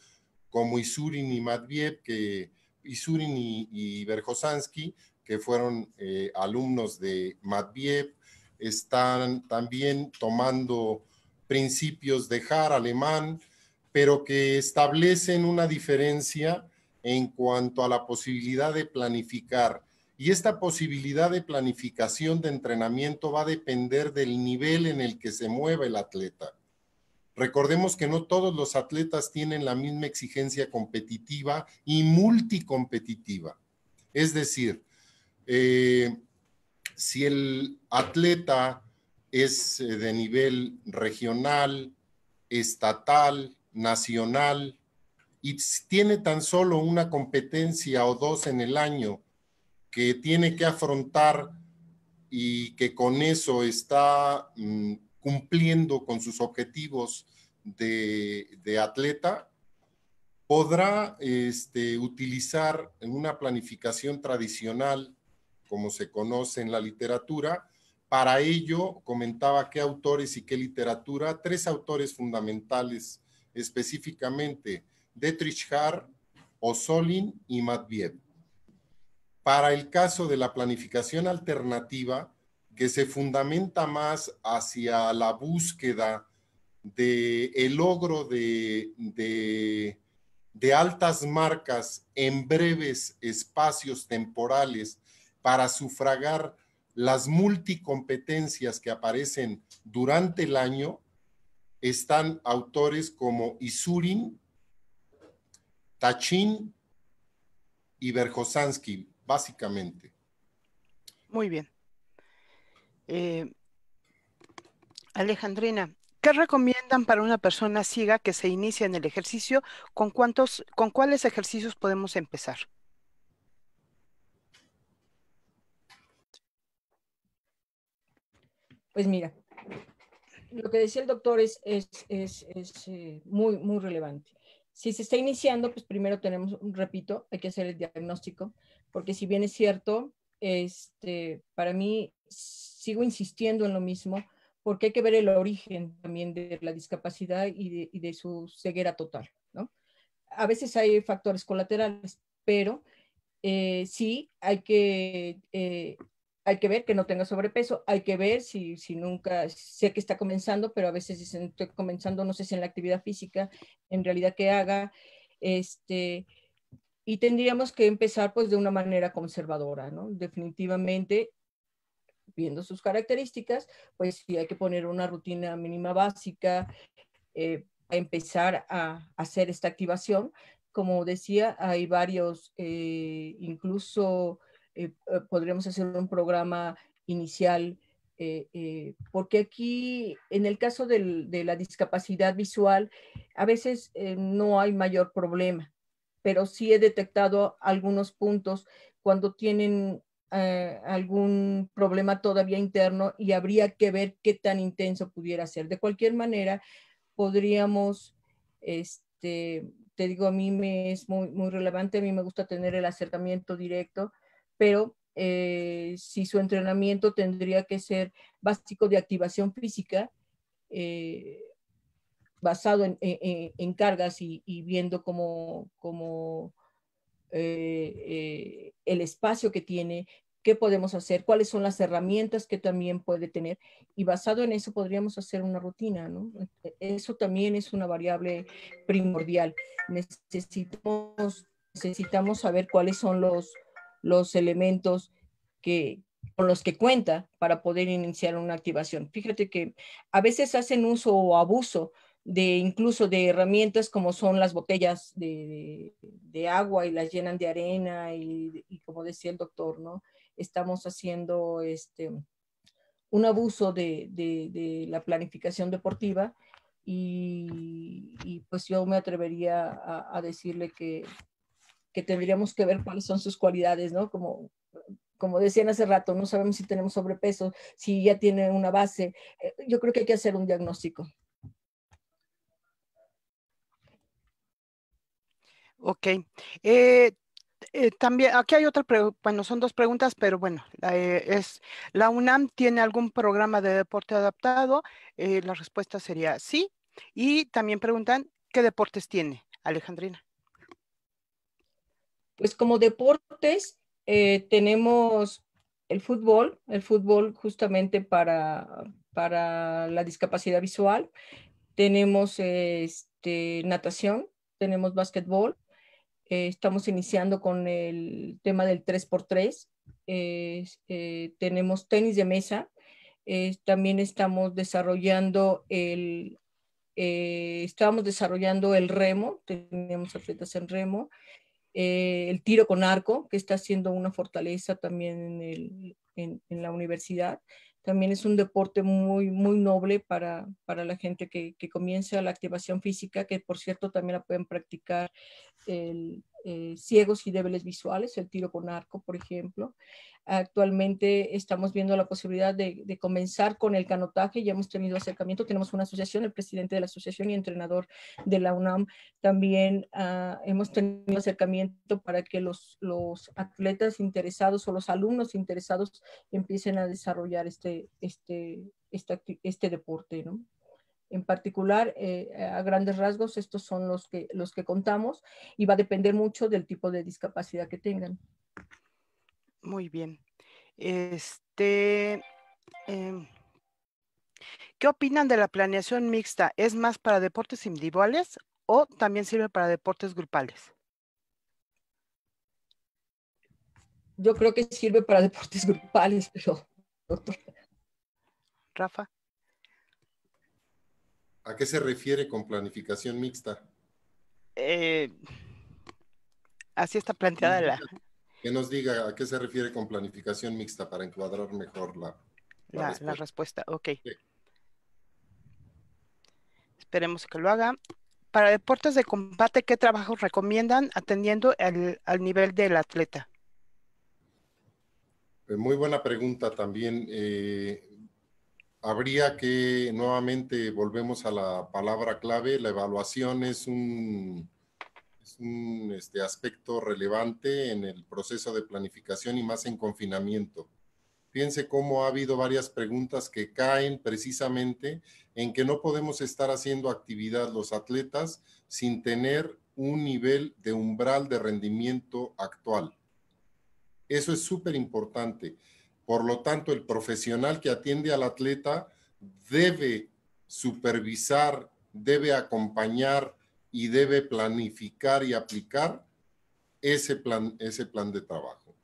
como Isurin y Matvieb, que Isurin y, y que fueron eh, alumnos de Matviev, están también tomando principios de Har alemán, pero que establecen una diferencia en cuanto a la posibilidad de planificar y esta posibilidad de planificación de entrenamiento va a depender del nivel en el que se mueve el atleta. Recordemos que no todos los atletas tienen la misma exigencia competitiva y multicompetitiva. Es decir, eh, si el atleta es eh, de nivel regional, estatal, nacional, y tiene tan solo una competencia o dos en el año que tiene que afrontar y que con eso está mm, cumpliendo con sus objetivos de, atleta, podrá este, utilizar una planificación tradicional, como se conoce en la literatura. Para ello, comentaba qué autores y qué literatura, tres autores fundamentales específicamente, Dietrich Haar, Osolin y Matviev para el caso de la planificación alternativa, que se fundamenta más hacia la búsqueda de el logro de, altas marcas en breves espacios temporales para sufragar las multicompetencias que aparecen durante el año, están autores como Isurin, Tachin y Berjosansky, básicamente. Muy bien. Eh, Alejandrina, ¿qué recomiendan para una persona ciega que se inicie en el ejercicio? ¿Con, cuántos, con cuáles ejercicios podemos empezar? Pues mira, lo que decía el doctor es, es, eh, muy, muy relevante. Si se está iniciando, pues primero tenemos, repito, hay que hacer el diagnóstico porque si bien es cierto, este, para mí sigo insistiendo en lo mismo, porque hay que ver el origen también de la discapacidad y de, su ceguera total, ¿no? A veces hay factores colaterales, pero eh, sí hay que, eh, hay que ver que no tenga sobrepeso, hay que ver si, nunca, sé que está comenzando, pero a veces dicen, estoy comenzando, no sé si en la actividad física, en realidad que haga, este, y tendríamos que empezar pues de una manera conservadora, ¿no? Definitivamente, viendo sus características, pues sí hay que poner una rutina mínima básica, eh, empezar a hacer esta activación. Como decía, hay varios, eh, incluso eh, podríamos hacer un programa inicial, porque aquí, en el caso de la discapacidad visual, a veces no hay mayor problema pero sí he detectado algunos puntos cuando tienen eh, algún problema todavía interno y habría que ver qué tan intenso pudiera ser. De cualquier manera, podríamos, este, te digo, a mí me es muy, muy relevante, a mí me gusta tener el acercamiento directo, pero eh, si su entrenamiento tendría que ser básico de activación física, eh, basado en, cargas y, viendo cómo, eh, eh, el espacio que tiene, qué podemos hacer, cuáles son las herramientas que también puede tener y basado en eso podríamos hacer una rutina, ¿no? E-, eso también es una variable primordial. Necesitamos, necesitamos saber cuáles son los, elementos que, con los que cuenta para poder iniciar una activación. Fíjate que a veces hacen uso o abuso de incluso de herramientas como son las botellas de, agua y las llenan de arena y, como decía el doctor, ¿no? Estamos haciendo este, un abuso de, la planificación deportiva y, pues yo me atrevería a, decirle que, que, tendríamos que ver cuáles son sus cualidades, ¿no? Como, como decían hace rato, no sabemos si tenemos sobrepeso, si ya tiene una base. Eh, yo creo que hay que hacer un diagnóstico. Ok. Eh, eh, también, aquí hay otra pregunta, bueno, son dos preguntas, pero bueno, eh, es, ¿la UNAM tiene algún programa de deporte adaptado? la respuesta sería sí. Y también preguntan, ¿qué deportes tiene, Alejandrina? Pues como deportes tenemos el fútbol, el fútbol justamente para, la discapacidad visual, tenemos este, natación, tenemos básquetbol, eh, estamos iniciando con el tema del 3x3. Eh, eh, tenemos tenis de mesa. también estamos desarrollando el, desarrollando el remo, tenemos atletas en remo, el tiro con arco, que está siendo una fortaleza también en, en la universidad también es un deporte muy, muy noble para, la gente que, que comienza la activación física, que por cierto también la pueden practicar el, eh, ciegos y débiles visuales, el tiro con arco, por ejemplo. Actualmente estamos viendo la posibilidad de, comenzar con el canotaje, ya hemos tenido acercamiento, tenemos una asociación, el presidente de la asociación y entrenador de la UNAM. También ah, hemos tenido acercamiento para que los, los, atletas interesados o los alumnos interesados empiecen a desarrollar este, este, este, este deporte. ¿no? En particular, eh, eh, a grandes rasgos, estos son los que, los que contamos y va a depender mucho del tipo de discapacidad que tengan. Muy bien. Este, em, ¿Qué opinan de la planeación mixta? ¿Es más para deportes individuales o también sirve para deportes grupales? Yo creo que sirve para deportes grupales, pero... Rafa. ¿A qué se refiere con planificación mixta? Eh, así está planteada la... Que nos diga a qué se refiere con planificación mixta para encuadrar mejor la, la, respuesta. Ok. Esperemos que lo haga. Para deportes de combate, ¿qué trabajos recomiendan atendiendo al nivel del atleta? Eh, muy buena pregunta también. Eh, habría que, nuevamente, volvemos a la palabra clave, la evaluación es un, este, aspecto relevante en el proceso de planificación y más en confinamiento. piense cómo ha habido varias preguntas que caen precisamente en que no podemos estar haciendo actividad los atletas sin tener un nivel de umbral de rendimiento actual. Eso es súper importante. Por lo tanto, el profesional que atiende al atleta debe supervisar, debe acompañar y debe planificar y aplicar ese plan, ese plan de trabajo.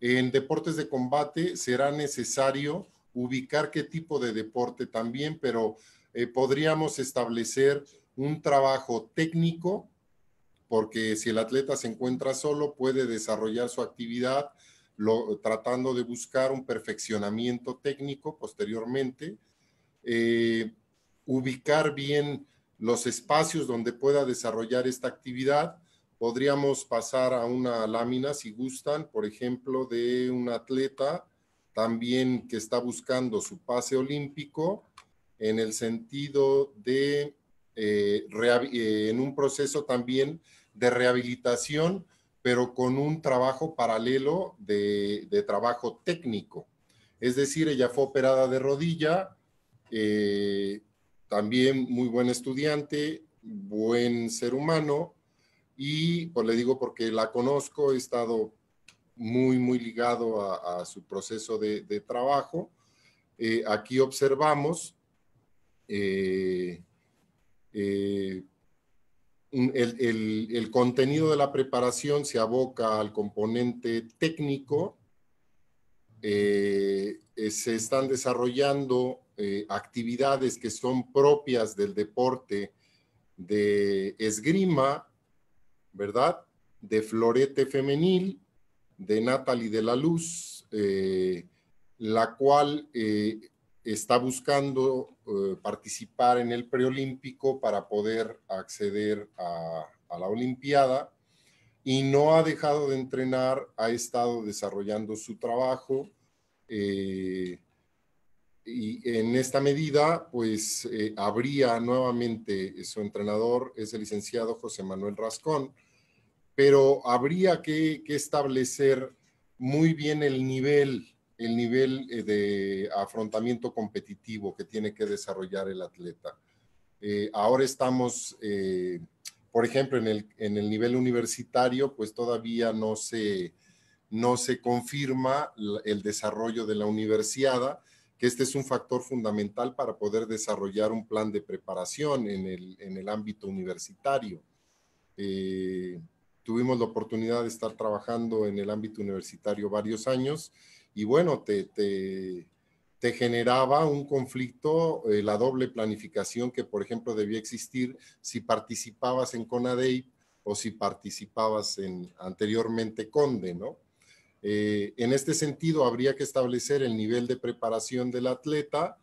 En deportes de combate será necesario ubicar qué tipo de deporte también, pero eh, podríamos establecer un trabajo técnico, porque si el atleta se encuentra solo, puede desarrollar su actividad tratando de buscar un perfeccionamiento técnico posteriormente, eh, ubicar bien los espacios donde pueda desarrollar esta actividad. Podríamos pasar a una lámina, si gustan, por ejemplo, de un atleta también que está buscando su pase olímpico en el sentido de, eh, eh, en un proceso también de rehabilitación pero con un trabajo paralelo de, trabajo técnico. Es decir, ella fue operada de rodilla, eh, también muy buen estudiante, buen ser humano, y pues le digo porque la conozco, he estado muy, muy ligado a, su proceso de, trabajo. Eh, aquí observamos eh, el, contenido de la preparación se aboca al componente técnico. Eh, se están desarrollando eh, actividades que son propias del deporte de esgrima, ¿verdad? De florete femenil, de Natalie de la Luz, eh, la cual está buscando eh, participar en el preolímpico para poder acceder a, la Olimpiada y no ha dejado de entrenar, ha estado desarrollando su trabajo eh, y en esta medida pues eh, habría nuevamente su entrenador, es el licenciado José Manuel Rascón, pero habría que, que establecer muy bien el nivel el nivel eh, de afrontamiento competitivo que tiene que desarrollar el atleta. Eh, ahora estamos, eh, por ejemplo, en el, nivel universitario, pues todavía no se, no se confirma el desarrollo de la universidad, que este es un factor fundamental para poder desarrollar un plan de preparación en el, ámbito universitario. tuvimos la oportunidad de estar trabajando en el ámbito universitario varios años y bueno, te, te, generaba un conflicto eh, la doble planificación que, por ejemplo, debía existir si participabas en CONADEI o si participabas en anteriormente CONDE, ¿no? Eh, en este sentido, habría que establecer el nivel de preparación del atleta,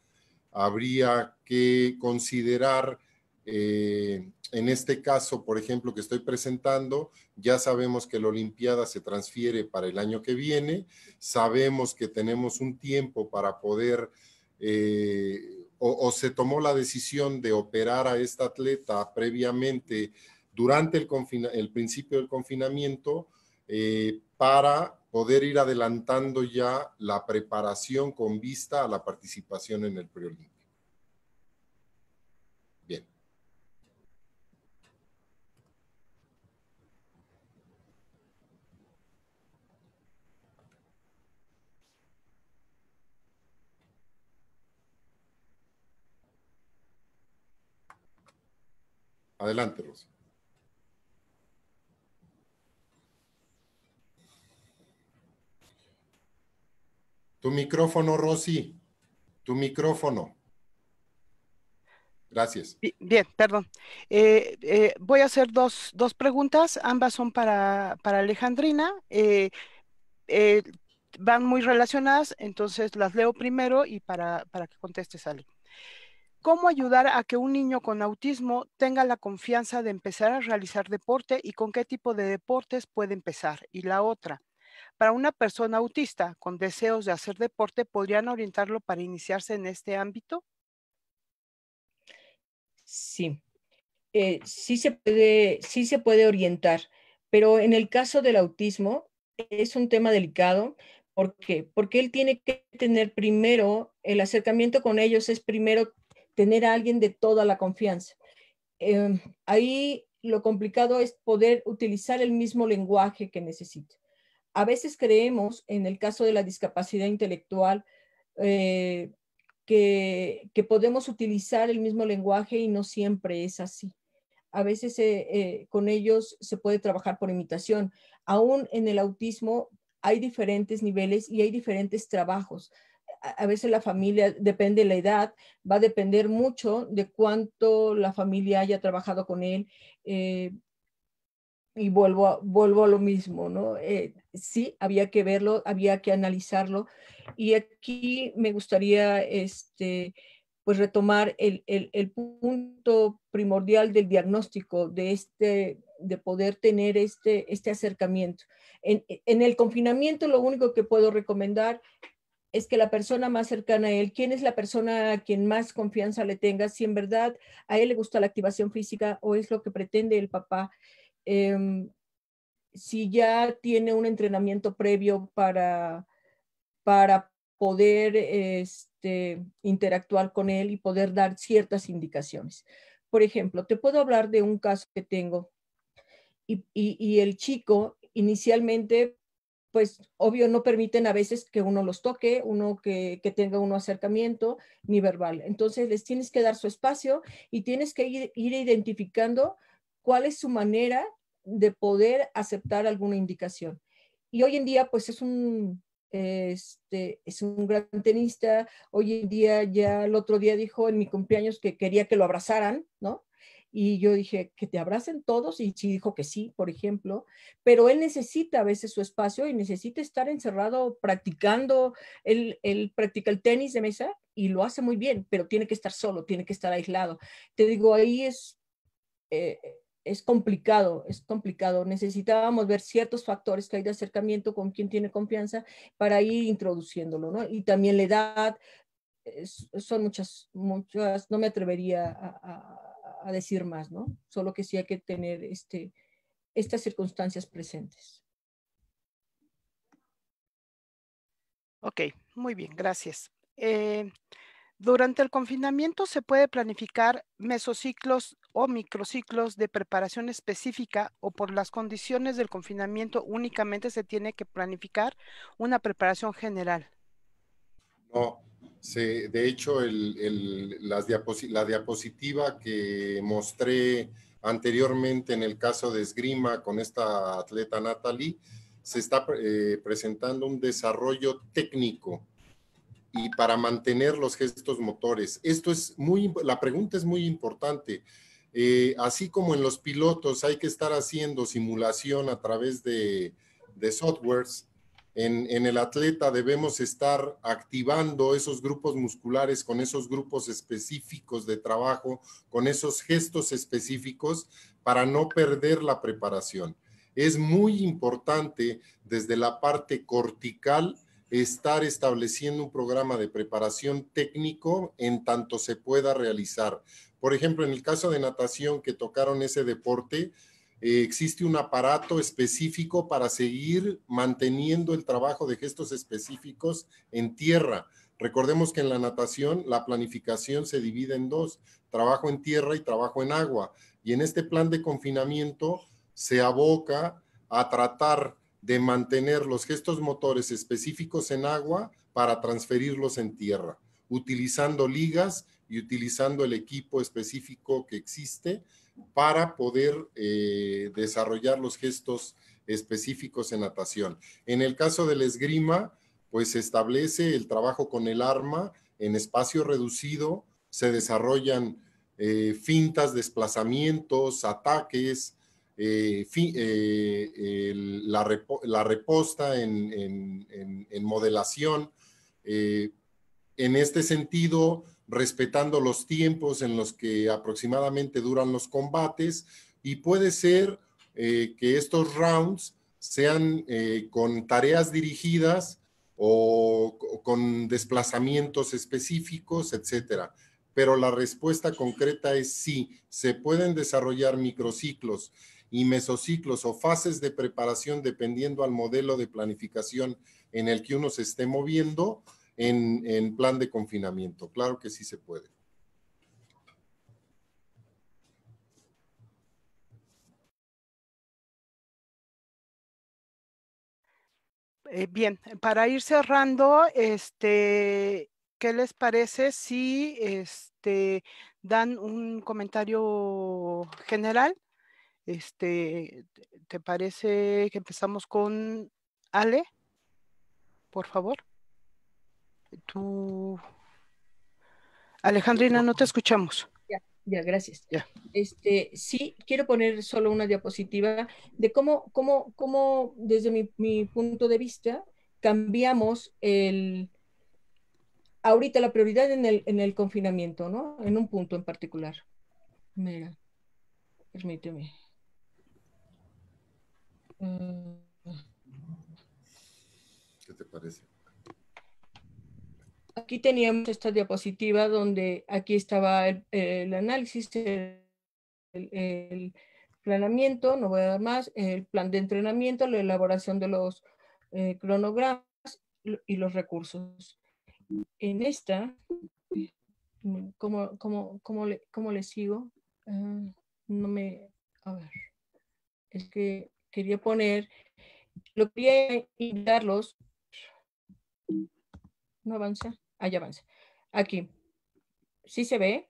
habría que considerar eh, en este caso, por ejemplo, que estoy presentando, ya sabemos que la Olimpiada se transfiere para el año que viene, sabemos que tenemos un tiempo para poder, eh, o, se tomó la decisión de operar a esta atleta previamente durante el, el, principio del confinamiento eh, para poder ir adelantando ya la preparación con vista a la participación en el preolímpico. Adelante, Rosy. Tu micrófono, Rosy. Tu micrófono. Gracias. Bien, perdón. Eh, eh, voy a hacer dos, preguntas. Ambas son para, Alejandrina. Eh, van muy relacionadas, entonces las leo primero y para, que contestes, algo cómo ayudar a que un niño con autismo tenga la confianza de empezar a realizar deporte y con qué tipo de deportes puede empezar. Y la otra, para una persona autista con deseos de hacer deporte, ¿podrían orientarlo para iniciarse en este ámbito? Sí, eh, sí, se puede, sí se puede orientar, pero en el caso del autismo es un tema delicado. ¿Por qué? Porque él tiene que tener primero, el acercamiento con ellos es primero tener a alguien de toda la confianza. Em, ahí lo complicado es poder utilizar el mismo lenguaje que necesito. A veces creemos, en el caso de la discapacidad intelectual, eh, que, podemos utilizar el mismo lenguaje y no siempre es así. A veces eh, eh, con ellos se puede trabajar por imitación. Aún en el autismo hay diferentes niveles y hay diferentes trabajos a veces la familia, depende de la edad, va a depender mucho de cuánto la familia haya trabajado con él. Eh, y vuelvo a, vuelvo a lo mismo, ¿no? Eh, sí, había que verlo, había que analizarlo. Y aquí me gustaría este, pues retomar el, el, el punto primordial del diagnóstico, de, este, de poder tener este, este acercamiento. En, en el confinamiento lo único que puedo recomendar es que la persona más cercana a él, quién es la persona a quien más confianza le tenga, si en verdad a él le gusta la activación física o es lo que pretende el papá, em, si ya tiene un entrenamiento previo para, para poder este, interactuar con él y poder dar ciertas indicaciones. Por ejemplo, te puedo hablar de un caso que tengo y, y el chico inicialmente pues obvio no permiten a veces que uno los toque, uno que, tenga uno acercamiento ni verbal. Entonces les tienes que dar su espacio y tienes que ir, ir identificando cuál es su manera de poder aceptar alguna indicación. Y hoy en día pues es un, este, es un gran tenista, hoy en día ya el otro día dijo en mi cumpleaños que quería que lo abrazaran, ¿no? Y yo dije, que te abracen todos, y sí dijo que sí, por ejemplo, pero él necesita a veces su espacio y necesita estar encerrado practicando, él, practica el tenis de mesa y lo hace muy bien, pero tiene que estar solo, tiene que estar aislado. Te digo, ahí es, eh, es complicado, es complicado. Necesitábamos ver ciertos factores que hay de acercamiento con quien tiene confianza para ir introduciéndolo, ¿no? Y también la edad, son muchas, muchas, no me atrevería a a, decir más, ¿no? Solo que sí hay que tener este, estas circunstancias presentes. Ok, muy bien, gracias. Eh, durante el confinamiento se puede planificar mesociclos o microciclos de preparación específica o por las condiciones del confinamiento únicamente se tiene que planificar una preparación general. No, de hecho, la diapositiva que mostré anteriormente en el caso de esgrima con esta atleta Natalie, se está eh, presentando un desarrollo técnico y para mantener los gestos motores. Esto es muy, la pregunta es muy importante. Eh, así como en los pilotos hay que estar haciendo simulación a través de softwares, en, el atleta debemos estar activando esos grupos musculares con esos grupos específicos de trabajo, con esos gestos específicos para no perder la preparación. Es muy importante desde la parte cortical estar estableciendo un programa de preparación técnico en tanto se pueda realizar. Por ejemplo, en el caso de natación que tocaron ese deporte, eh, existe un aparato específico para seguir manteniendo el trabajo de gestos específicos en tierra. Recordemos que en la natación la planificación se divide en dos, trabajo en tierra y trabajo en agua. Y en este plan de confinamiento se aboca a tratar de mantener los gestos motores específicos en agua para transferirlos en tierra, utilizando ligas y utilizando el equipo específico que existe para poder eh, desarrollar los gestos específicos en natación. En el caso del esgrima, pues se establece el trabajo con el arma en espacio reducido, se desarrollan eh, fintas, desplazamientos, ataques, eh, la, reposta en modelación. en este sentido, respetando los tiempos en los que aproximadamente duran los combates y puede ser eh, que estos rounds sean eh, con tareas dirigidas o, con desplazamientos específicos, etcétera. Pero la respuesta concreta es sí, se pueden desarrollar microciclos y mesociclos o fases de preparación dependiendo al modelo de planificación en el que uno se esté moviendo en, plan de confinamiento. Claro que sí se puede. Eh, bien, para ir cerrando, este, ¿qué les parece si este, dan un comentario general? Este, ¿Te parece que empezamos con Ale? Por favor. Alejandrina, no te escuchamos. Ya, gracias. Este, sí, quiero poner solo una diapositiva de cómo, cómo, cómo desde mi, punto de vista, cambiamos el... Ahorita la prioridad en el, en el confinamiento, ¿no? En un punto en particular. Mira, permíteme. ¿Qué te parece? Aquí teníamos esta diapositiva donde aquí estaba el, análisis, el, el, planeamiento, no voy a dar más, el plan de entrenamiento, la elaboración de los eh, cronogramas y los recursos. En esta, ¿cómo, le, cómo sigo? Ah, no me... A ver, es que quería poner, lo quería invitarlos. No avanza allá avance Aquí. ¿Sí se ve?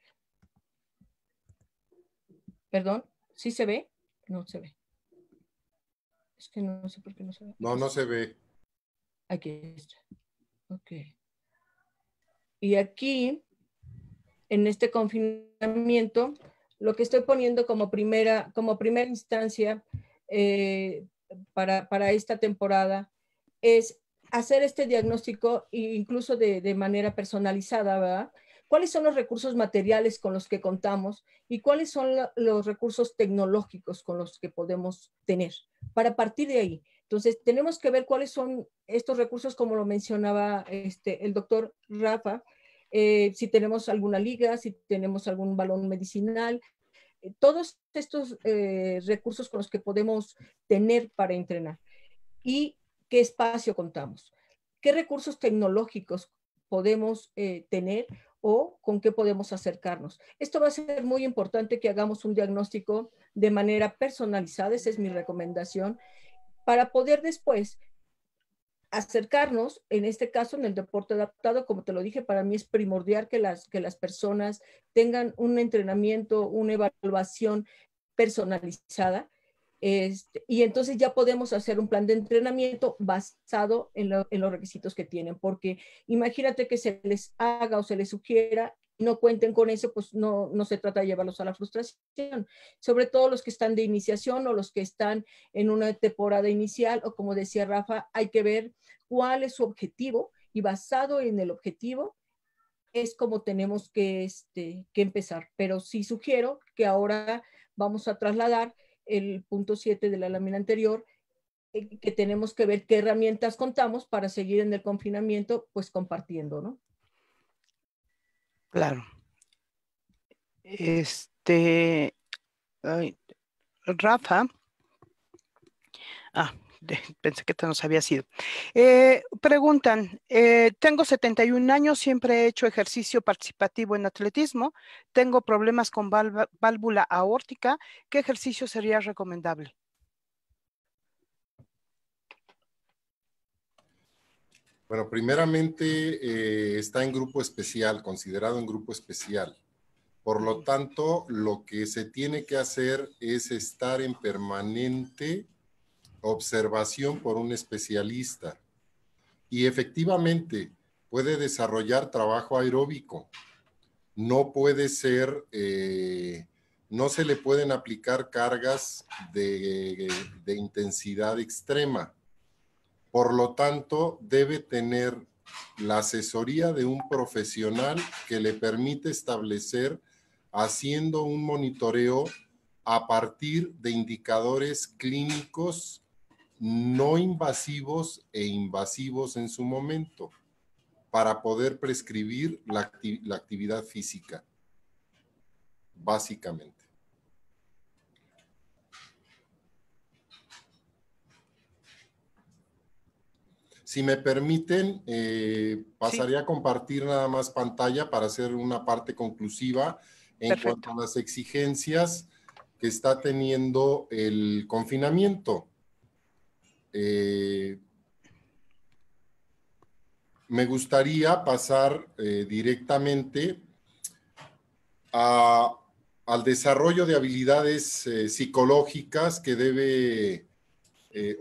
Perdón, ¿sí se ve? No se ve. Es que no sé por qué no se ve. No, no se ve. Aquí está. Ok. Y aquí, en este confinamiento, lo que estoy poniendo como primera, como primera instancia eh, para, para esta temporada es hacer este diagnóstico incluso de, manera personalizada, ¿verdad? ¿Cuáles son los recursos materiales con los que contamos y cuáles son los recursos tecnológicos con los que podemos tener? Para partir de ahí, entonces, tenemos que ver cuáles son estos recursos, como lo mencionaba este, el doctor Rafa, eh, si tenemos alguna liga, si tenemos algún balón medicinal, eh, todos estos eh, recursos con los que podemos tener para entrenar. Y qué espacio contamos, qué recursos tecnológicos podemos eh, tener o con qué podemos acercarnos. Esto va a ser muy importante que hagamos un diagnóstico de manera personalizada, esa es mi recomendación, para poder después acercarnos, en este caso en el deporte adaptado, como te lo dije, para mí es primordial que las, que las personas tengan un entrenamiento, una evaluación personalizada este, y entonces ya podemos hacer un plan de entrenamiento basado en, los requisitos que tienen, porque imagínate que se les haga o se les sugiera no cuenten con eso, pues no, se trata de llevarlos a la frustración. Sobre todo los que están de iniciación o los que están en una temporada inicial o como decía Rafa, hay que ver cuál es su objetivo y basado en el objetivo es como tenemos que, este, que empezar. Pero sí sugiero que ahora vamos a trasladar el punto 7 de la lámina anterior, eh, que tenemos que ver qué herramientas contamos para seguir en el confinamiento, pues compartiendo, ¿no? Claro. Este, Rafa. Ah, pensé que te nos había sido. Eh, preguntan, eh, tengo 71 años, siempre he hecho ejercicio participativo en atletismo, tengo problemas con válvula aórtica, ¿qué ejercicio sería recomendable? Bueno, primeramente eh, está en grupo especial, considerado en grupo especial. Por lo tanto, lo que se tiene que hacer es estar en permanente observación por un especialista y efectivamente puede desarrollar trabajo aeróbico. No puede ser, eh, no se le pueden aplicar cargas de, de intensidad extrema. Por lo tanto, debe tener la asesoría de un profesional que le permite establecer haciendo un monitoreo a partir de indicadores clínicos no invasivos e invasivos en su momento para poder prescribir la, actividad física, básicamente. Si me permiten, eh, pasaría a compartir nada más pantalla para hacer una parte conclusiva en cuanto a las exigencias que está teniendo el confinamiento. Eh, me gustaría pasar eh, directamente al desarrollo de habilidades eh, psicológicas que debe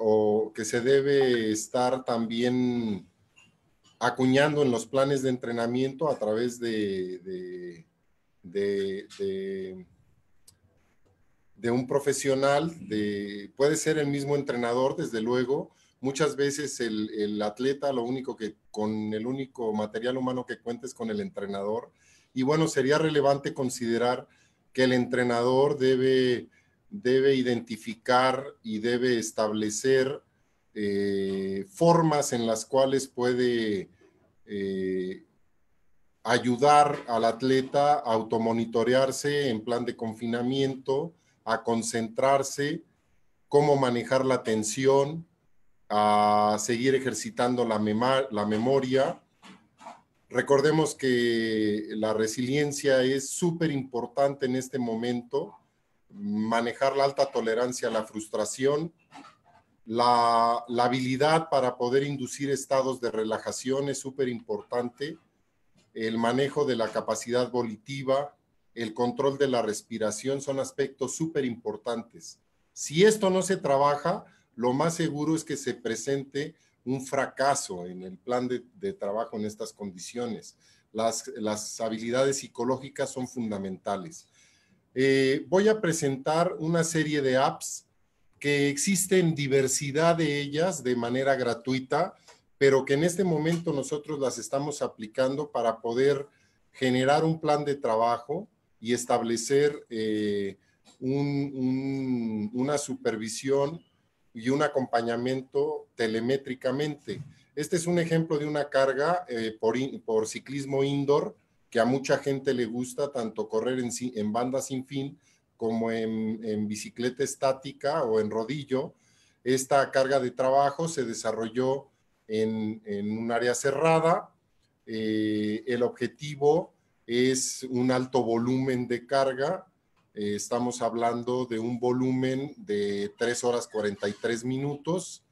o que se debe estar también acuñando en los planes de entrenamiento a través de de un profesional, de, puede ser el mismo entrenador, desde luego. Muchas veces el, atleta, lo único que con el único material humano que cuenta es con el entrenador. Y bueno, sería relevante considerar que el entrenador debe, debe identificar y debe establecer eh, formas en las cuales puede eh, ayudar al atleta a automonitorearse en plan de confinamiento, a concentrarse, cómo manejar la tensión, a seguir ejercitando la, la memoria. Recordemos que la resiliencia es súper importante en este momento, manejar la alta tolerancia a la frustración, la, la habilidad para poder inducir estados de relajación es súper importante, el manejo de la capacidad volitiva, el control de la respiración son aspectos súper importantes. Si esto no se trabaja, lo más seguro es que se presente un fracaso en el plan de, trabajo en estas condiciones. Las, las habilidades psicológicas son fundamentales. Eh, voy a presentar una serie de apps que existen diversidad de ellas de manera gratuita, pero que en este momento nosotros las estamos aplicando para poder generar un plan de trabajo, y establecer eh, una supervisión y un acompañamiento telemétricamente. Este es un ejemplo de una carga eh, por, por, ciclismo indoor que a mucha gente le gusta tanto correr en, banda sin fin como en, bicicleta estática o en rodillo. Esta carga de trabajo se desarrolló en, un área cerrada. Eh, el objetivo es un alto volumen de carga. Eh, estamos hablando de un volumen de 3 horas 43 minutos,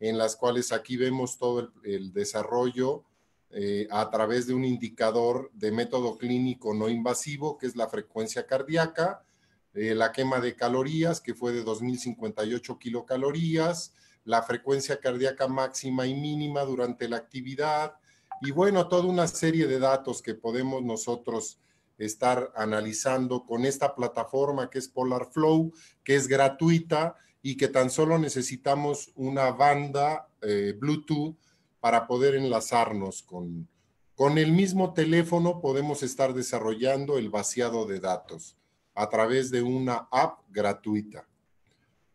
en las cuales aquí vemos todo el, desarrollo eh, a través de un indicador de método clínico no invasivo, que es la frecuencia cardíaca, eh, la quema de calorías, que fue de 2.058 kilocalorías, la frecuencia cardíaca máxima y mínima durante la actividad, y bueno, toda una serie de datos que podemos nosotros estar analizando con esta plataforma que es Polar Flow, que es gratuita y que tan solo necesitamos una banda eh, Bluetooth para poder enlazarnos con, con el mismo teléfono podemos estar desarrollando el vaciado de datos a través de una app gratuita.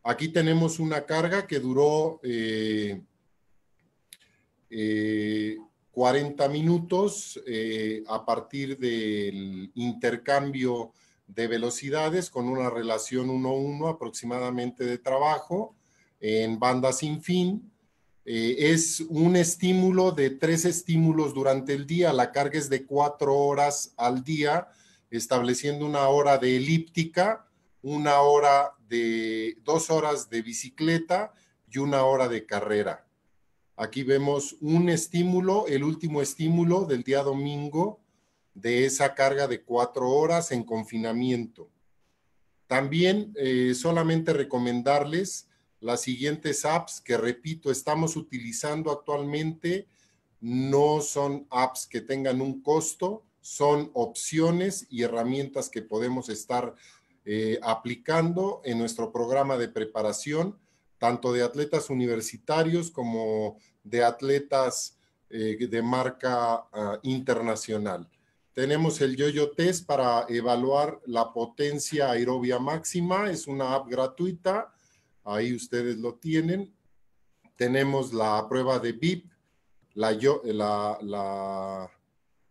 Aquí tenemos una carga que duró eh, eh, 40 minutos eh, a partir del intercambio de velocidades con una relación 1-1 aproximadamente de trabajo en banda sin fin. Eh, es un estímulo de tres estímulos durante el día, la carga es de cuatro horas al día, estableciendo una hora de elíptica, una hora de dos horas de bicicleta y una hora de carrera. Aquí vemos un estímulo, el último estímulo del día domingo de esa carga de cuatro horas en confinamiento. También eh, solamente recomendarles las siguientes apps que, repito, estamos utilizando actualmente. No son apps que tengan un costo, son opciones y herramientas que podemos estar eh, aplicando en nuestro programa de preparación tanto de atletas universitarios como de atletas eh, de marca ah, internacional. Tenemos el Yoyo Test para evaluar la potencia aerobia máxima. Es una app gratuita. Ahí ustedes lo tienen. Tenemos la prueba de VIP, la,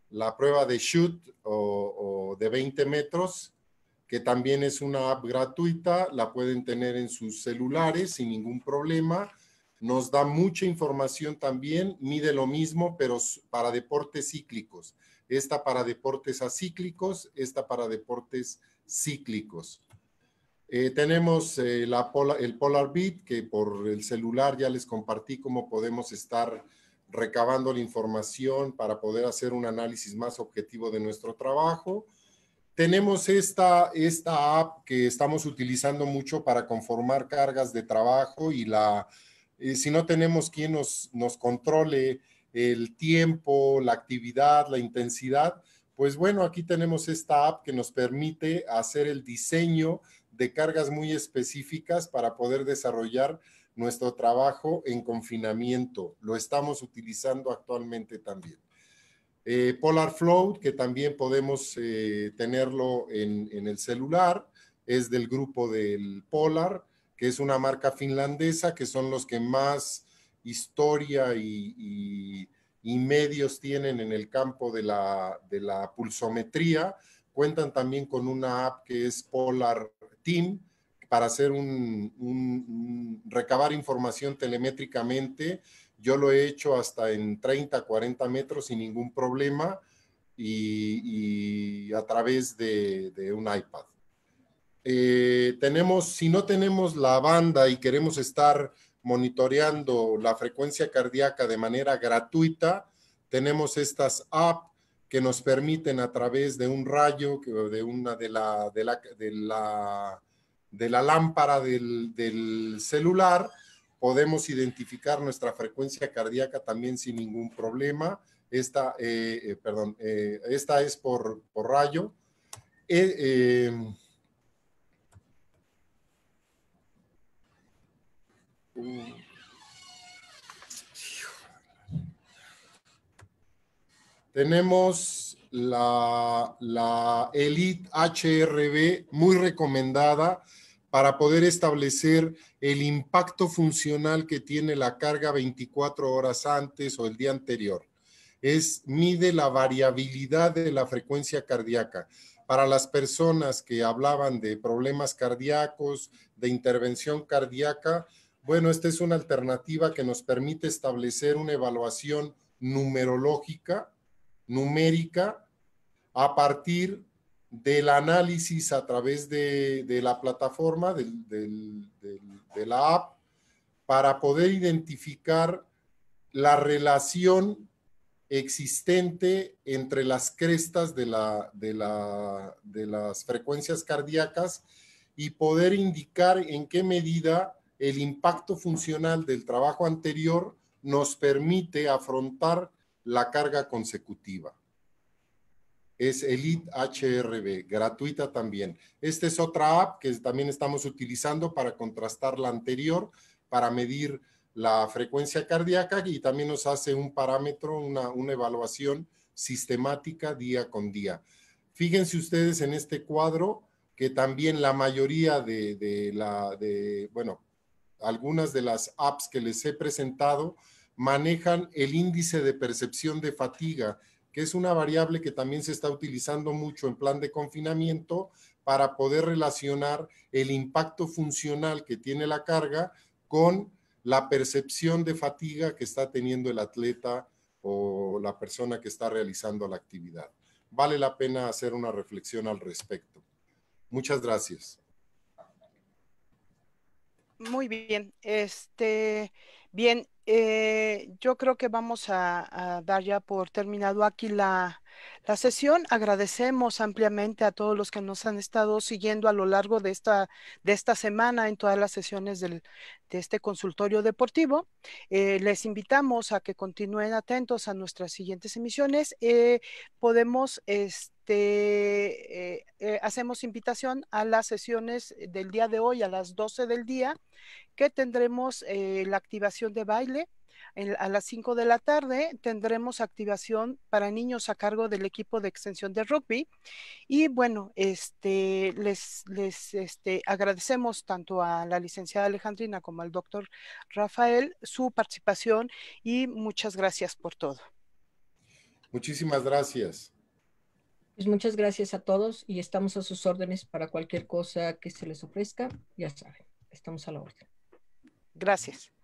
la, prueba de shoot o, o de 20 metros que también es una app gratuita, la pueden tener en sus celulares sin ningún problema. Nos da mucha información también, mide lo mismo, pero para deportes cíclicos. Esta para deportes acíclicos, esta para deportes cíclicos. Eh, tenemos eh, el Polar Beat, que por el celular ya les compartí cómo podemos estar recabando la información para poder hacer un análisis más objetivo de nuestro trabajo tenemos esta, esta app que estamos utilizando mucho para conformar cargas de trabajo y la, eh, si no tenemos quien nos controle el tiempo, la actividad, la intensidad, pues bueno, aquí tenemos esta app que nos permite hacer el diseño de cargas muy específicas para poder desarrollar nuestro trabajo en confinamiento. Lo estamos utilizando actualmente también. Eh, Polar Float, que también podemos eh, tenerlo en, el celular, es del grupo del Polar, que es una marca finlandesa, que son los que más historia y, medios tienen en el campo de la, pulsometría. Cuentan también con una app que es Polar Team, para hacer un, recabar información telemétricamente yo lo he hecho hasta en 30, 40 metros sin ningún problema y, a través de, un iPad. Eh, tenemos, si no tenemos la banda y queremos estar monitoreando la frecuencia cardíaca de manera gratuita, tenemos estas apps que nos permiten a través de un rayo, de una de la, de la, de la, lámpara del, del celular, podemos identificar nuestra frecuencia cardíaca también sin ningún problema. Esta, eh, eh, perdón, eh, esta es por, rayo. Mm. tenemos la, la Elite HRB muy recomendada para poder establecer el impacto funcional que tiene la carga 24 horas antes o el día anterior. Es mide la variabilidad de la frecuencia cardíaca. Para las personas que hablaban de problemas cardíacos, de intervención cardíaca, bueno, esta es una alternativa que nos permite establecer una evaluación numerológica, numérica, a partir del análisis a través de, la plataforma, de la app, para poder identificar la relación existente entre las crestas de las frecuencias cardíacas y poder indicar en qué medida el impacto funcional del trabajo anterior nos permite afrontar la carga consecutiva es Elite HRB, gratuita también. Esta es otra app que también estamos utilizando para contrastar la anterior, para medir la frecuencia cardíaca y también nos hace un parámetro, una, evaluación sistemática día con día. Fíjense ustedes en este cuadro que también la mayoría de, la, de, bueno, algunas de las apps que les he presentado manejan el índice de percepción de fatiga, que es una variable que también se está utilizando mucho en plan de confinamiento para poder relacionar el impacto funcional que tiene la carga con la percepción de fatiga que está teniendo el atleta o la persona que está realizando la actividad. Vale la pena hacer una reflexión al respecto. Muchas gracias. Muy bien. Este, bien, eh, yo creo que vamos a, dar ya por terminado aquí la, sesión. Agradecemos ampliamente a todos los que nos han estado siguiendo a lo largo de esta, de esta semana en todas las sesiones del, de este consultorio deportivo. Eh, les invitamos a que continúen atentos a nuestras siguientes emisiones. Eh, podemos... Este, este, eh, eh, hacemos invitación a las sesiones eh, del día de hoy a las 12 del día, que tendremos la activación de baile. a las 5 de la tarde tendremos activación para niños a cargo del equipo de extensión de rugby. Y bueno, este, les, les este, agradecemos tanto a la licenciada Alejandrina como al doctor Rafael su participación y muchas gracias por todo. Muchísimas gracias. Pues, muchas gracias a todos y estamos a sus órdenes para cualquier cosa que se les ofrezca. Ya saben, estamos a la orden. Gracias.